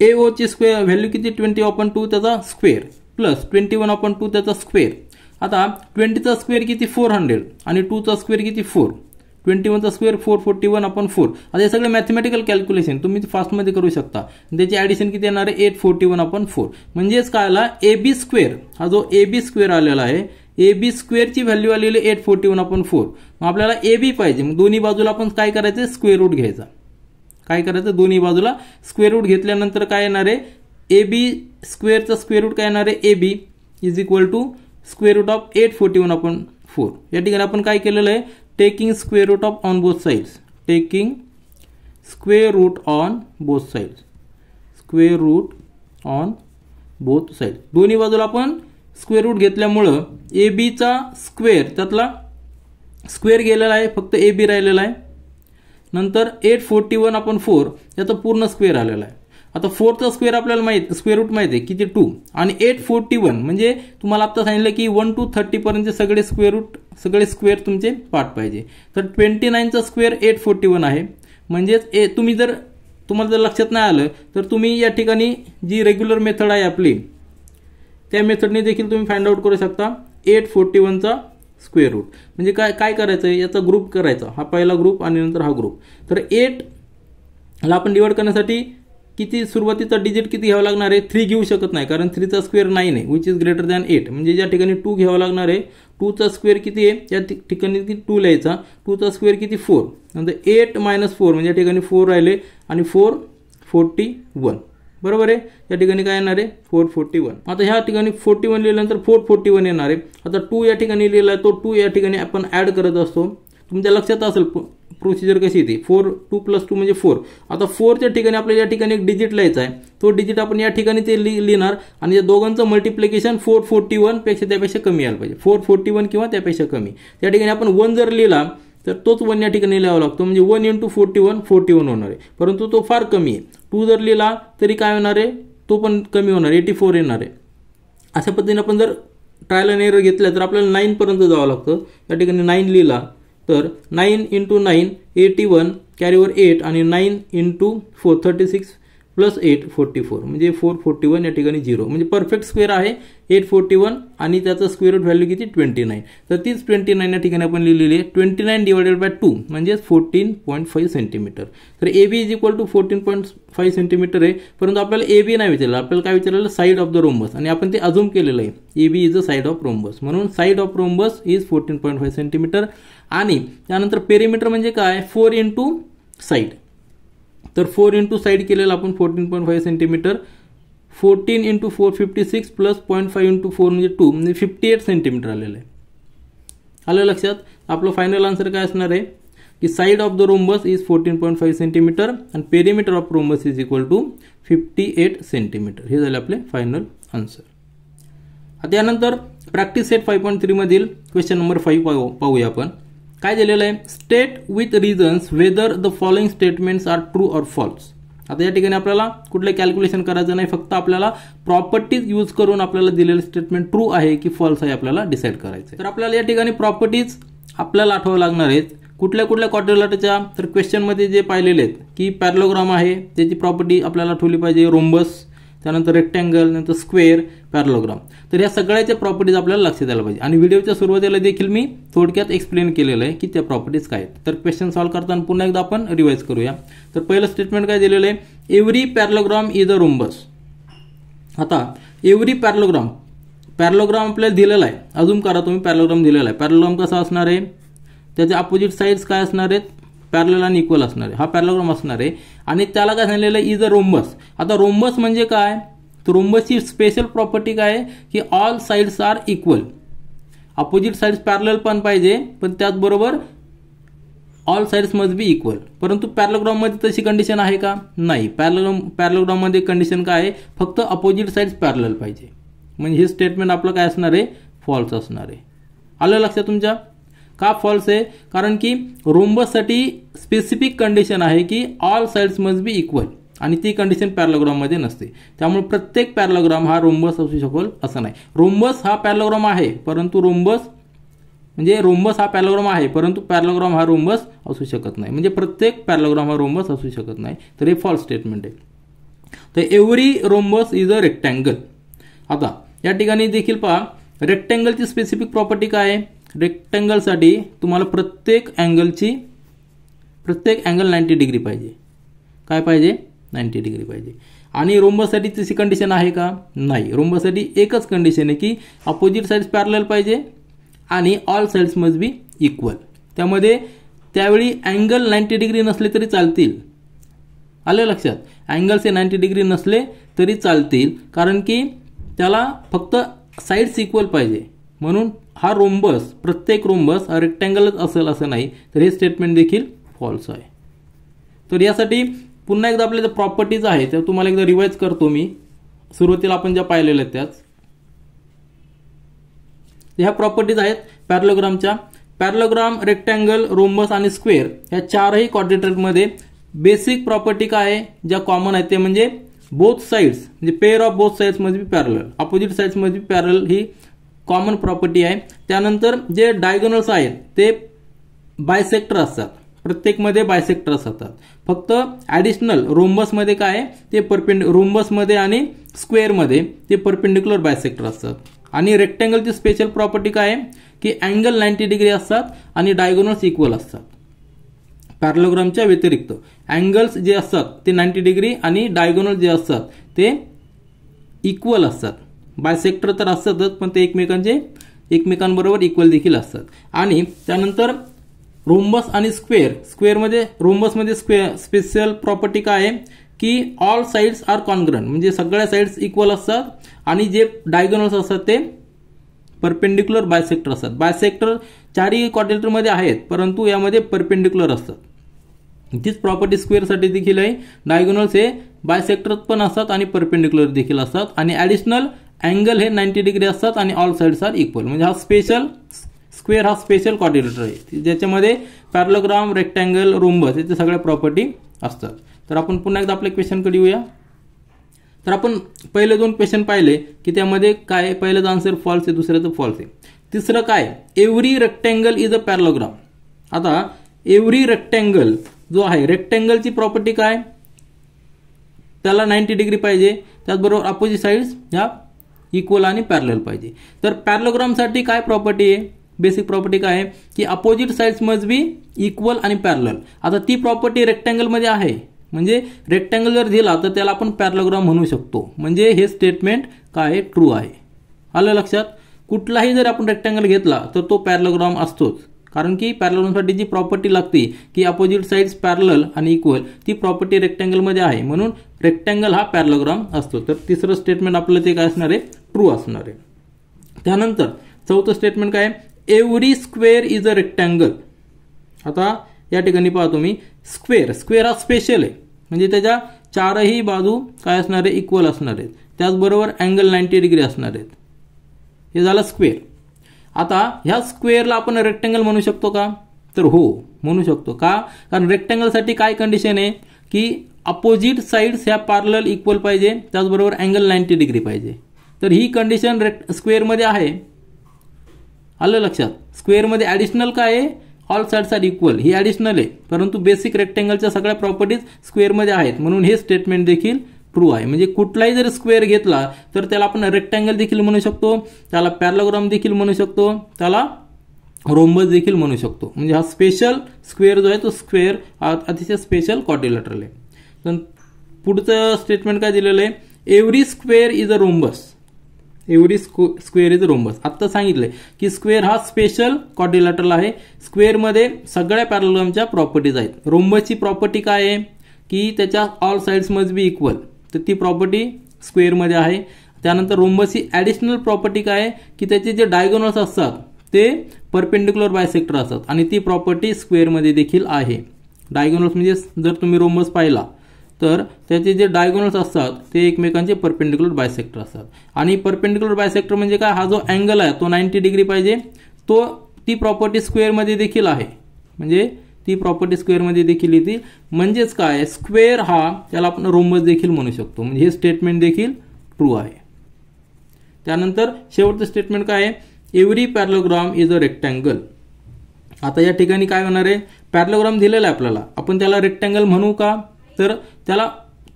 A ओची स्क्वेअर व्हॅल्यू किती ट्वेंटी ऑपन टू त्याचा square plus twenty one upon two त्याचा स्क्वेअर आता ट्वेंटीचा स्क्वेअर किती फोर हंड्रेड आणि टूचा स्क्वेअर किती फोर ट्वेंटी वनचा स्क्वेअर फोर फोर्टी वन आपण फोर आता हे सगळे मॅथमॅटिकल कॅल्क्युलेशन तुम्ही फास्टमध्ये करू शकता त्याची ॲडिशन किती येणार आहे एट फोर्टी वन आपण फोर म्हणजेच काय आला ए बी स्क्वेअर हा जो ए बी स्क्वेअर आलेला आहे ए बी स्क्वेअरची व्हॅल्यू आलेली आहे एट फोर्टी वन आपण फोर मग आपल्याला ए बी पाहिजे मग दोन्ही बाजूला आपण काय करायचं स्क्वेअर रूट घ्यायचा काय करायचं दोन्ही बाजूला स्क्वेअर रूट घेतल्यानंतर काय येणार आहे ए बी स्क्वेअरचा स्क्वेअर रूट काय येणार आहे A B is equal to square root of eight forty one आपण फोर या ठिकाणी आपण काय केलेलं आहे taking square root of on both sides taking square root on both sides square root on both side दोन्ही बाजूला आपण स्क्वेअर रूट घेतल्यामुळं ए बीचा स्क्वेअर त्यातला स्क्वेअर गेलेला आहे फक्त ए बी राहिलेला आहे नंतर एट फोर्टी वन आपण फोर त्याचं पूर्ण स्क्वेअर आलेला आहे आता फोरचा स्क्वेअर आपल्याला माहित स्क्वेअर रूट माहित आहे किती टू आणि एट फोर्टी वन म्हणजे तुम्हाला आत्ता सांगितलं की वन टू थर्टीपर्यंतचे सगळे स्क्वेअर रूट सगळे स्क्वेअर तुमचे पाठ पाहिजे तर ट्वेंटी नाईनचा स्क्वेअर एट फोर्टी वन आहे म्हणजेच ए तुम्ही जर तुम्हाला जर लक्षात नाही आलं तर तुम्ही या ठिकाणी जी रेग्युलर मेथड आहे आपली त्या मेथडने देखील तुम्ही फाइंड आउट करू शकता एट फोर्टी वनचा स्क्वेअर रूट म्हणजे काय काय करायचं आहे याचा ग्रुप करायचा हा पहिला ग्रुप आणि नंतर हा ग्रुप तर एटला आपण डिवाइड करण्यासाठी किती सुरुवातीचा डिजिट किती घ्यावा लागणार आहे थ्री घेऊ शकत नाही कारण थ्रीचा स्क्वेअर नाईन आहे which is greater than eight म्हणजे ज्या ठिकाणी टू घ्यावा लागणार आहे टूचा स्क्वेअर किती आहे या ठिकाणी किती टू लिहायचा टूचा स्क्वेअर किती फोर नंतर एट मायनस फोर म्हणजे या ठिकाणी फोर राहिले आणि फोर फोर्टी वन बरोबर आहे या ठिकाणी काय येणार आहे फोर फोर्टी वन आता ह्या ठिकाणी फोर्टी वन लिहिल्यानंतर फोर फोर्टी वन येणार आहे आता टू या ठिकाणी लिहिला आहे तो टू या ठिकाणी आपण ॲड करत असतो तुमच्या लक्षात असेल प्रोसिजर कशी येते फोर टू प्लस टू म्हणजे फोर आता फोरच्या ठिकाणी आपल्याला या ठिकाणी एक डिजिट लिहायचा आहे तो डिजिट आपण या ठिकाणी ते लिहिणार आणि या दोघांचं मल्टिप्लिकेशन फोर फोर्टी वनपेक्षा त्यापेक्षा कमी यायला पाहिजे फोर फोर्टी वन किंवा त्यापेक्षा कमी त्या ठिकाणी आपण वन जर लिहिला तर तोच वन या ठिकाणी लिहावा लागतो म्हणजे one into forty one forty one होणार आहे परंतु तो फार कमी आहे टू जर लिहिला तरी काय होणार आहे तो पण कमी होणार एटी फोर येणार आहे अशा पद्धतीने आपण जर ट्रायल एरर घेतला तर आपल्याला नाईनपर्यंत जावं लागतं या ठिकाणी नाईन लिहिला तर nine into nine eighty one कॅरीवर एट आणि nine into four thirty six plus eight forty four म्हणजे फोर फोर्टी वन या ठिकाणी झिरो म्हणजे परफेक्ट स्क्वेअर आहे एट फोर्टी वन आणि त्याचा स्क्वेअर रूट व्हॅल्यू किती ट्वेंटी नाईन तर तीच ट्वेंटी नाईन या ठिकाणी आपण लिहिलेली आहे twenty nine divided by two म्हणजेच फोर्टीन पॉईंट फाईव्ह सेंटीमीटर तर A B is equal to fourteen point five centimetre आहे परंतु आपल्याला ए बी नाही विचारलं आपल्याला काय विचारलेलं साईड ऑफ द रोम्बस आणि आपण ते अजून केलेलं आहे A B is a side of rhombus म्हणून side of rhombus is fourteen point five centimetre आणि त्यानंतर पेरीमीटर म्हणजे काय फोर इन टू साईड तर फोर इंटू साईड केलेलं आपण fourteen point five centimetre fourteen into four fifty six plus point five into four म्हणजे टू म्हणजे फिफ्टी एट सेंटीमीटर आलेलं आहे आलं लक्षात आपलं फायनल आन्सर काय असणार आहे की side of the rhombus is fourteen point five centimetre and perimeter of rhombus is equal to fifty eight centimetre हे झाले आपले फायनल आन्सर आता यानंतर प्रॅक्टिस सेट फाईव्ह पॉईंट थ्रीमधील क्वेश्चन नंबर फाईव्ह पाहू पाहूया आपण काय दिलेलं आहे state with reasons whether the following statements are true or false आता या ठिकाणी आपल्याला कुठलं कॅल्क्युलेशन करायचं नाही फक्त आपल्याला प्रॉपर्टीज यूज करून आपल्याला दिलेलं स्टेटमेंट ट्रू आहे की फॉल्स आहे आपल्याला डिसाईड करायचं तर आपल्याला या ठिकाणी प्रॉपर्टीज आपल्याला आठवावं लागणार आहेत कुठल्या कुठल्या क्वाड्रिलेटरच्या तर क्वेश्चनमध्ये जे पाहिलेले आहेत की पॅरलोग्राम आहे त्याची प्रॉपर्टी आपल्याला ठेवली पाहिजे रोम्बस त्यानंतर रेक्टँगल नंतर स्क्वेअर पॅरलोग्राम तर या सगळ्याच्या प्रॉपर्टीज आपल्याला लक्षात द्यायला पाहिजे आणि व्हिडिओच्या सुरुवातीला देखील मी थोडक्यात एक्सप्लेन केलेलं आहे की त्या प्रॉपर्टीज काय आहेत तर क्वेश्चन सॉल्व्ह करताना पुन्हा एकदा आपण रिवाईज करूया तर पहिलं स्टेटमेंट काय दिलेलं आहे every parallelogram is a rhombus आता एव्हरी पॅरलोग्राम पॅरलोग्राम आपल्याला दिलेला आहे अजून करा तुम्ही पॅरलोग्राम दिलेला आहे पॅरलोग्राम कसा असणार आहे त्याचे अपोजिट साईड्स काय असणार आहेत पॅरल आणि इक्वल असणार आहे हा पॅरलोग्राम असणार आहे आणि त्याला काय आहे इज अ रोम्बस आता रोम्बस म्हणजे काय थ्रोम्बसची स्पेशल प्रॉपर्टी काय आहे की all sides are equal opposite sides parallel पण पाहिजे पण त्याचबरोबर all sides must be equal परंतु मध्ये तशी कंडिशन आहे का नाही पॅरलोग्राम मध्ये कंडिशन काय आहे फक्त अपोजिट साईड्स पॅरल पाहिजे म्हणजे हे स्टेटमेंट आपलं काय असणार आहे फॉल्स असणार आहे आलं लक्षात तुमच्या का फॉल्स आहे कारण की रोम्बससाठी स्पेसिफिक कंडिशन आहे की all sides must be equal आणि ती कंडिशन पॅरलोग्राममध्ये नसते त्यामुळे प्रत्येक पॅरलोग्राम हा रोम्बस असू शकल असं नाही रोम्बस हा पॅरलोग्राम आहे परंतु रोम्बस म्हणजे रोम्बस हा पॅरलोग्राम आहे परंतु पॅरलोग्राम हा रोम्बस असू शकत नाही म्हणजे प्रत्येक पॅरलोग्राम हा रोम्बस असू शकत नाही तर हे फॉल्स स्टेटमेंट आहे तर every rhombus is a rectangle आता या ठिकाणी देखील पहा रेक्टँगलची स्पेसिफिक प्रॉपर्टी काय आहे रेक्टँगलसाठी तुम्हाला प्रत्येक अँगलची प्रत्येक अँगल नाईंटी डिग्री पाहिजे काय पाहिजे नाईंटी डिग्री पाहिजे आणि रोम्बसाठी तशी कंडिशन आहे का नाही रोम्बसाठी एकच कंडिशन आहे की अपोजिट साईड्स पॅरल पाहिजे आणि all sides must be equal त्यामध्ये त्यावेळी अँगल नाईंटी डिग्री नसले तरी चालतील आलं लक्षात अँगल्स हे नाईंटी डिग्री नसले तरी चालतील कारण की त्याला फक्त साईड्स इक्वल पाहिजे म्हणून हा रोम्बस प्रत्येक रोमबस रेक्टँगलच असेल असं नाही तर हे स्टेटमेंट देखील फॉल्स आहे तर यासाठी पुन्हा एकदा आपल्या ज्या प्रॉपर्टीज आहे त्या तुम्हाला एकदा रिवाईज करतो मी सुरुवातीला आपण ज्या पाहिलेल्या आहेत त्याच ह्या प्रॉपर्टीज आहेत पॅरलोग्रामच्या पॅरलोग्राम रेक्टँगल रोम्बस आणि स्क्वेअर ह्या चारही कॉर्डिनेटरमध्ये बेसिक प्रॉपर्टी काय आहे ज्या कॉमन आहेत ते म्हणजे बोथ साईड्स म्हणजे पेअर ऑफ बोथ साईड्स मध्ये पॅरल अपोजिट साईड्स मध्ये पॅरल ही कॉमन प्रॉपर्टी आहे त्यानंतर जे डायगोनल्स आहेत ते बायसेक्टर असतात प्रत्येकमध्ये बायसेक्टर असतात फक्त ॲडिशनल रोम्बसमध्ये काय आहे ते परपेंड रोम्बसमध्ये आणि स्क्वेअरमध्ये ते परपेंडिक्युलर बायसेक्टर असतात आणि रेक्टँगलची स्पेशल प्रॉपर्टी काय आहे की अँगल नाईन्टी डिग्री असतात आणि डायगोनल्स इक्वल असतात पॅरलोग्रामच्या व्यतिरिक्त अँगल्स जे असतात ते नाईन्टी डिग्री आणि डायगोनल जे असतात ते इक्वल असतात बायसेक्टर तर असतातच पण ते एकमेकांचे एकमेकांबरोबर इक्वल देखील असतात आणि त्यानंतर रोम्बस आणि स्क्वेअर स्क्वेअरमध्ये रोम्बसमध्ये स्क्वेअर स्पेशल प्रॉपर्टी काय आहे की ऑल साईड्स आर कॉनग्रंट म्हणजे सगळ्या साईड्स इक्वल असतात आणि जे डायगोनल्स असतात ते परपेंडिक्युलर बायसेक्टर असतात बायसेक्टर चारही क्वार्टेटरमध्ये आहेत परंतु यामध्ये परपेंडिक्युलर असतात तीच प्रॉपर्टी स्क्वेअरसाठी देखील आहे डायगोनल्स हे बायसेक्टर पण असतात आणि परपेंडिक्युलर देखील असतात आणि ॲडिशनल अँगल हे नाईन्टी डिग्री असतात आणि ऑल साईड्स आर इक्वल म्हणजे हा स्पेशल स्क्वेअर हा स्पेशल कॉर्डिनेटर आहे ज्याच्यामध्ये पॅरलोग्राम रेक्टँगल रोम्बस याच्या सगळ्या प्रॉपर्टी असतात तर आपण पुन्हा एकदा आपल्या क्वेश्चनकडे येऊया तर आपण पहिले दोन क्वेश्चन पाहिले की त्यामध्ये काय पहिल्याचं आन्सर फॉल्स आहे दुसऱ्याचं फॉल्स आहे तिसरं काय every rectangle is a parallelogram आता एव्हरी रेक्टँगल जो आहे रेक्टँगलची प्रॉपर्टी काय त्याला नाईन्टी डिग्री पाहिजे त्याचबरोबर अपोजिट साईड्स ह्या इक्वल आणि पॅरल पाहिजे तर पॅरलोग्रामसाठी काय प्रॉपर्टी आहे बेसिक प्रॉपर्टी काय आहे की opposite sides must be equal आणि पॅरल आता ती प्रॉपर्टी रेक्टँगलमध्ये आहे म्हणजे रेक्टँगल जर दिला तर त्याला आपण पॅरलोग्राम म्हणू शकतो म्हणजे हे स्टेटमेंट काय ट्रू आहे आलं लक्षात कुठलाही जर आपण रेक्टँगल घेतला तर तो पॅरलोग्राम असतोच कारण की पॅरलोग्रामसाठी जी प्रॉपर्टी लागते की अपोजिट साइड्स पॅरल आणि इक्वल ती प्रॉपर्टी रेक्टँगलमध्ये आहे म्हणून रेक्टँगल हा पॅरलोग्राम असतो तर तिसरं स्टेटमेंट आपलं ते काय असणार आहे ट्रू असणार आहे त्यानंतर चौथं स्टेटमेंट काय every square is a rectangle आता या ठिकाणी पाहा तुम्ही स्क्वेअर स्क्वेअर हा स्पेशल आहे म्हणजे त्याच्या चारही बाजू काय असणार आहे इक्वल असणार आहेत त्याचबरोबर अँगल नाईन्टी डिग्री असणार आहेत हे झालं स्क्वेअर आता ह्या स्क्वेअरला आपण रेक्टँगल म्हणू शकतो का तर हो म्हणू शकतो का कारण रेक्टँगलसाठी काय कंडिशन आहे की अपोजिट साईड्स ह्या पार्लल इक्वल पाहिजे त्याचबरोबर अँगल नाईन्टी डिग्री पाहिजे तर ही कंडिशन रेक्ट स्क्वेअरमध्ये आहे आलं लक्षात स्क्वेअरमध्ये ॲडिशनल काय आहे ऑल साइड्स आर इक्वल ही ॲडिशनल आहे परंतु बेसिक रेक्टँगलच्या सगळ्या प्रॉपर्टीज स्क्वेअरमध्ये आहेत म्हणून हे स्टेटमेंट देखील ट्रू आहे म्हणजे कुठलाही जर स्क्वेअर घेतला तर त्याला आपण रेक्टँगल देखील म्हणू शकतो त्याला पॅरलोग्राम देखील म्हणू शकतो त्याला रोम्बस देखील म्हणू शकतो म्हणजे हा स्पेशल स्क्वेअर जो आहे तो स्क्वेअर अतिशय स्पेशल कॉर्डिलेटरल आहे तर पुढचं स्टेटमेंट काय दिलेलं आहे every square is a rhombus एवढी स्क्वे स्क्वेअर इज रोम्बस आत्ता सांगितलंय की स्क्वेअर हा स्पेशल कॉर्डिलॅटरल आहे स्क्वेअरमध्ये सगळ्या पॅरलमच्या प्रॉपर्टीज आहेत रोम्बसची प्रॉपर्टी काय आहे की त्याच्या all sides must be equal तर ती प्रॉपर्टी स्क्वेअरमध्ये आहे त्यानंतर रोम्बसची ॲडिशनल प्रॉपर्टी काय आहे की त्याचे जे डायगोनल्स असतात ते परपेंडिक्युलर बायसेक्टर असतात आणि ती प्रॉपर्टी स्क्वेअरमध्ये देखील आहे डायगोनल्स म्हणजे जर तुम्ही रोम्बस पाहिला तर त्याचे जे डायगोनल्स असतात ते एकमेकांचे परपेंडिक्युलर बायसेक्टर असतात आणि परपेंडिक्युलर बायसेक्टर म्हणजे काय हा जो अँगल आहे तो नाईन्टी डिग्री पाहिजे तो ती प्रॉपर्टी स्क्वेअरमध्ये देखील आहे म्हणजे ती प्रॉपर्टी स्क्वेअरमध्ये देखील येते म्हणजेच काय स्क्वेअर हा त्याला आपण रोमस देखील म्हणू शकतो म्हणजे हे स्टेटमेंट देखील ट्रू आहे त्यानंतर शेवटचं स्टेटमेंट काय आहे every parallelogram is a rectangle आता या ठिकाणी काय होणार आहे पॅरलोग्राम दिलेला आहे आपल्याला आपण त्याला रेक्टँगल म्हणू का तर त्याला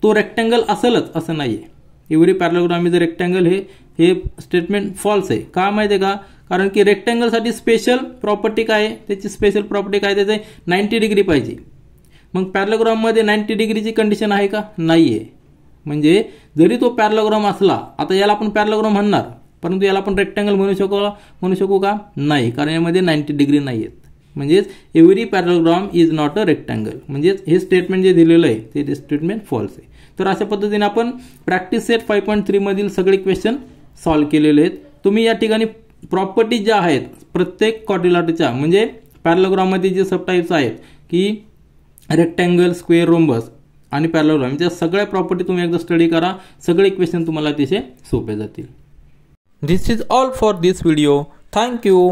तो रेक्टँगल असेलच असं नाही आहे एव्हरी पॅरलोग्राम इज रेक्टँगल हे हे स्टेटमेंट फॉल्स आहे का माहिती आहे का कारण की रेक्टँगलसाठी स्पेशल प्रॉपर्टी काय आहे त्याची स्पेशल प्रॉपर्टी काय त्याचे नाईन्टी डिग्री पाहिजे मग पॅरलॉग्राममध्ये नाईन्टी डिग्रीची कंडिशन आहे का नाही आहे म्हणजे जरी तो पॅरलोग्राम असला आता याला आपण पॅरलोग्राम म्हणणार परंतु याला आपण रेक्टँगल म्हणू शकू म्हणू शकू का नाही कारण यामध्ये नाईन्टी डिग्री नाही आहेत म्हणजेच every parallelogram is not a rectangle म्हणजेच हे स्टेटमेंट जे दिलेलं आहे ते स्टेटमेंट फॉल्स आहे तर अशा पद्धतीने आपण प्रॅक्टिस सेट फाय पॉईंट थ्रीमधील सगळे क्वेश्चन सॉल्व्ह केलेले आहेत तुम्ही या ठिकाणी प्रॉपर्टीज ज्या आहेत प्रत्येक कॉटिलाटच्या म्हणजे पॅरलोग्राममध्ये जे सब टाईप्स आहेत की रेक्टँगल स्क्वेअर रोम्बस आणि पॅरलोग्राम म्हणजे यांच्या सगळ्या प्रॉपर्टी तुम्ही एकदा स्टडी करा सगळे क्वेश्चन तुम्हाला अतिशय सोपे जातील this is all for this video thank you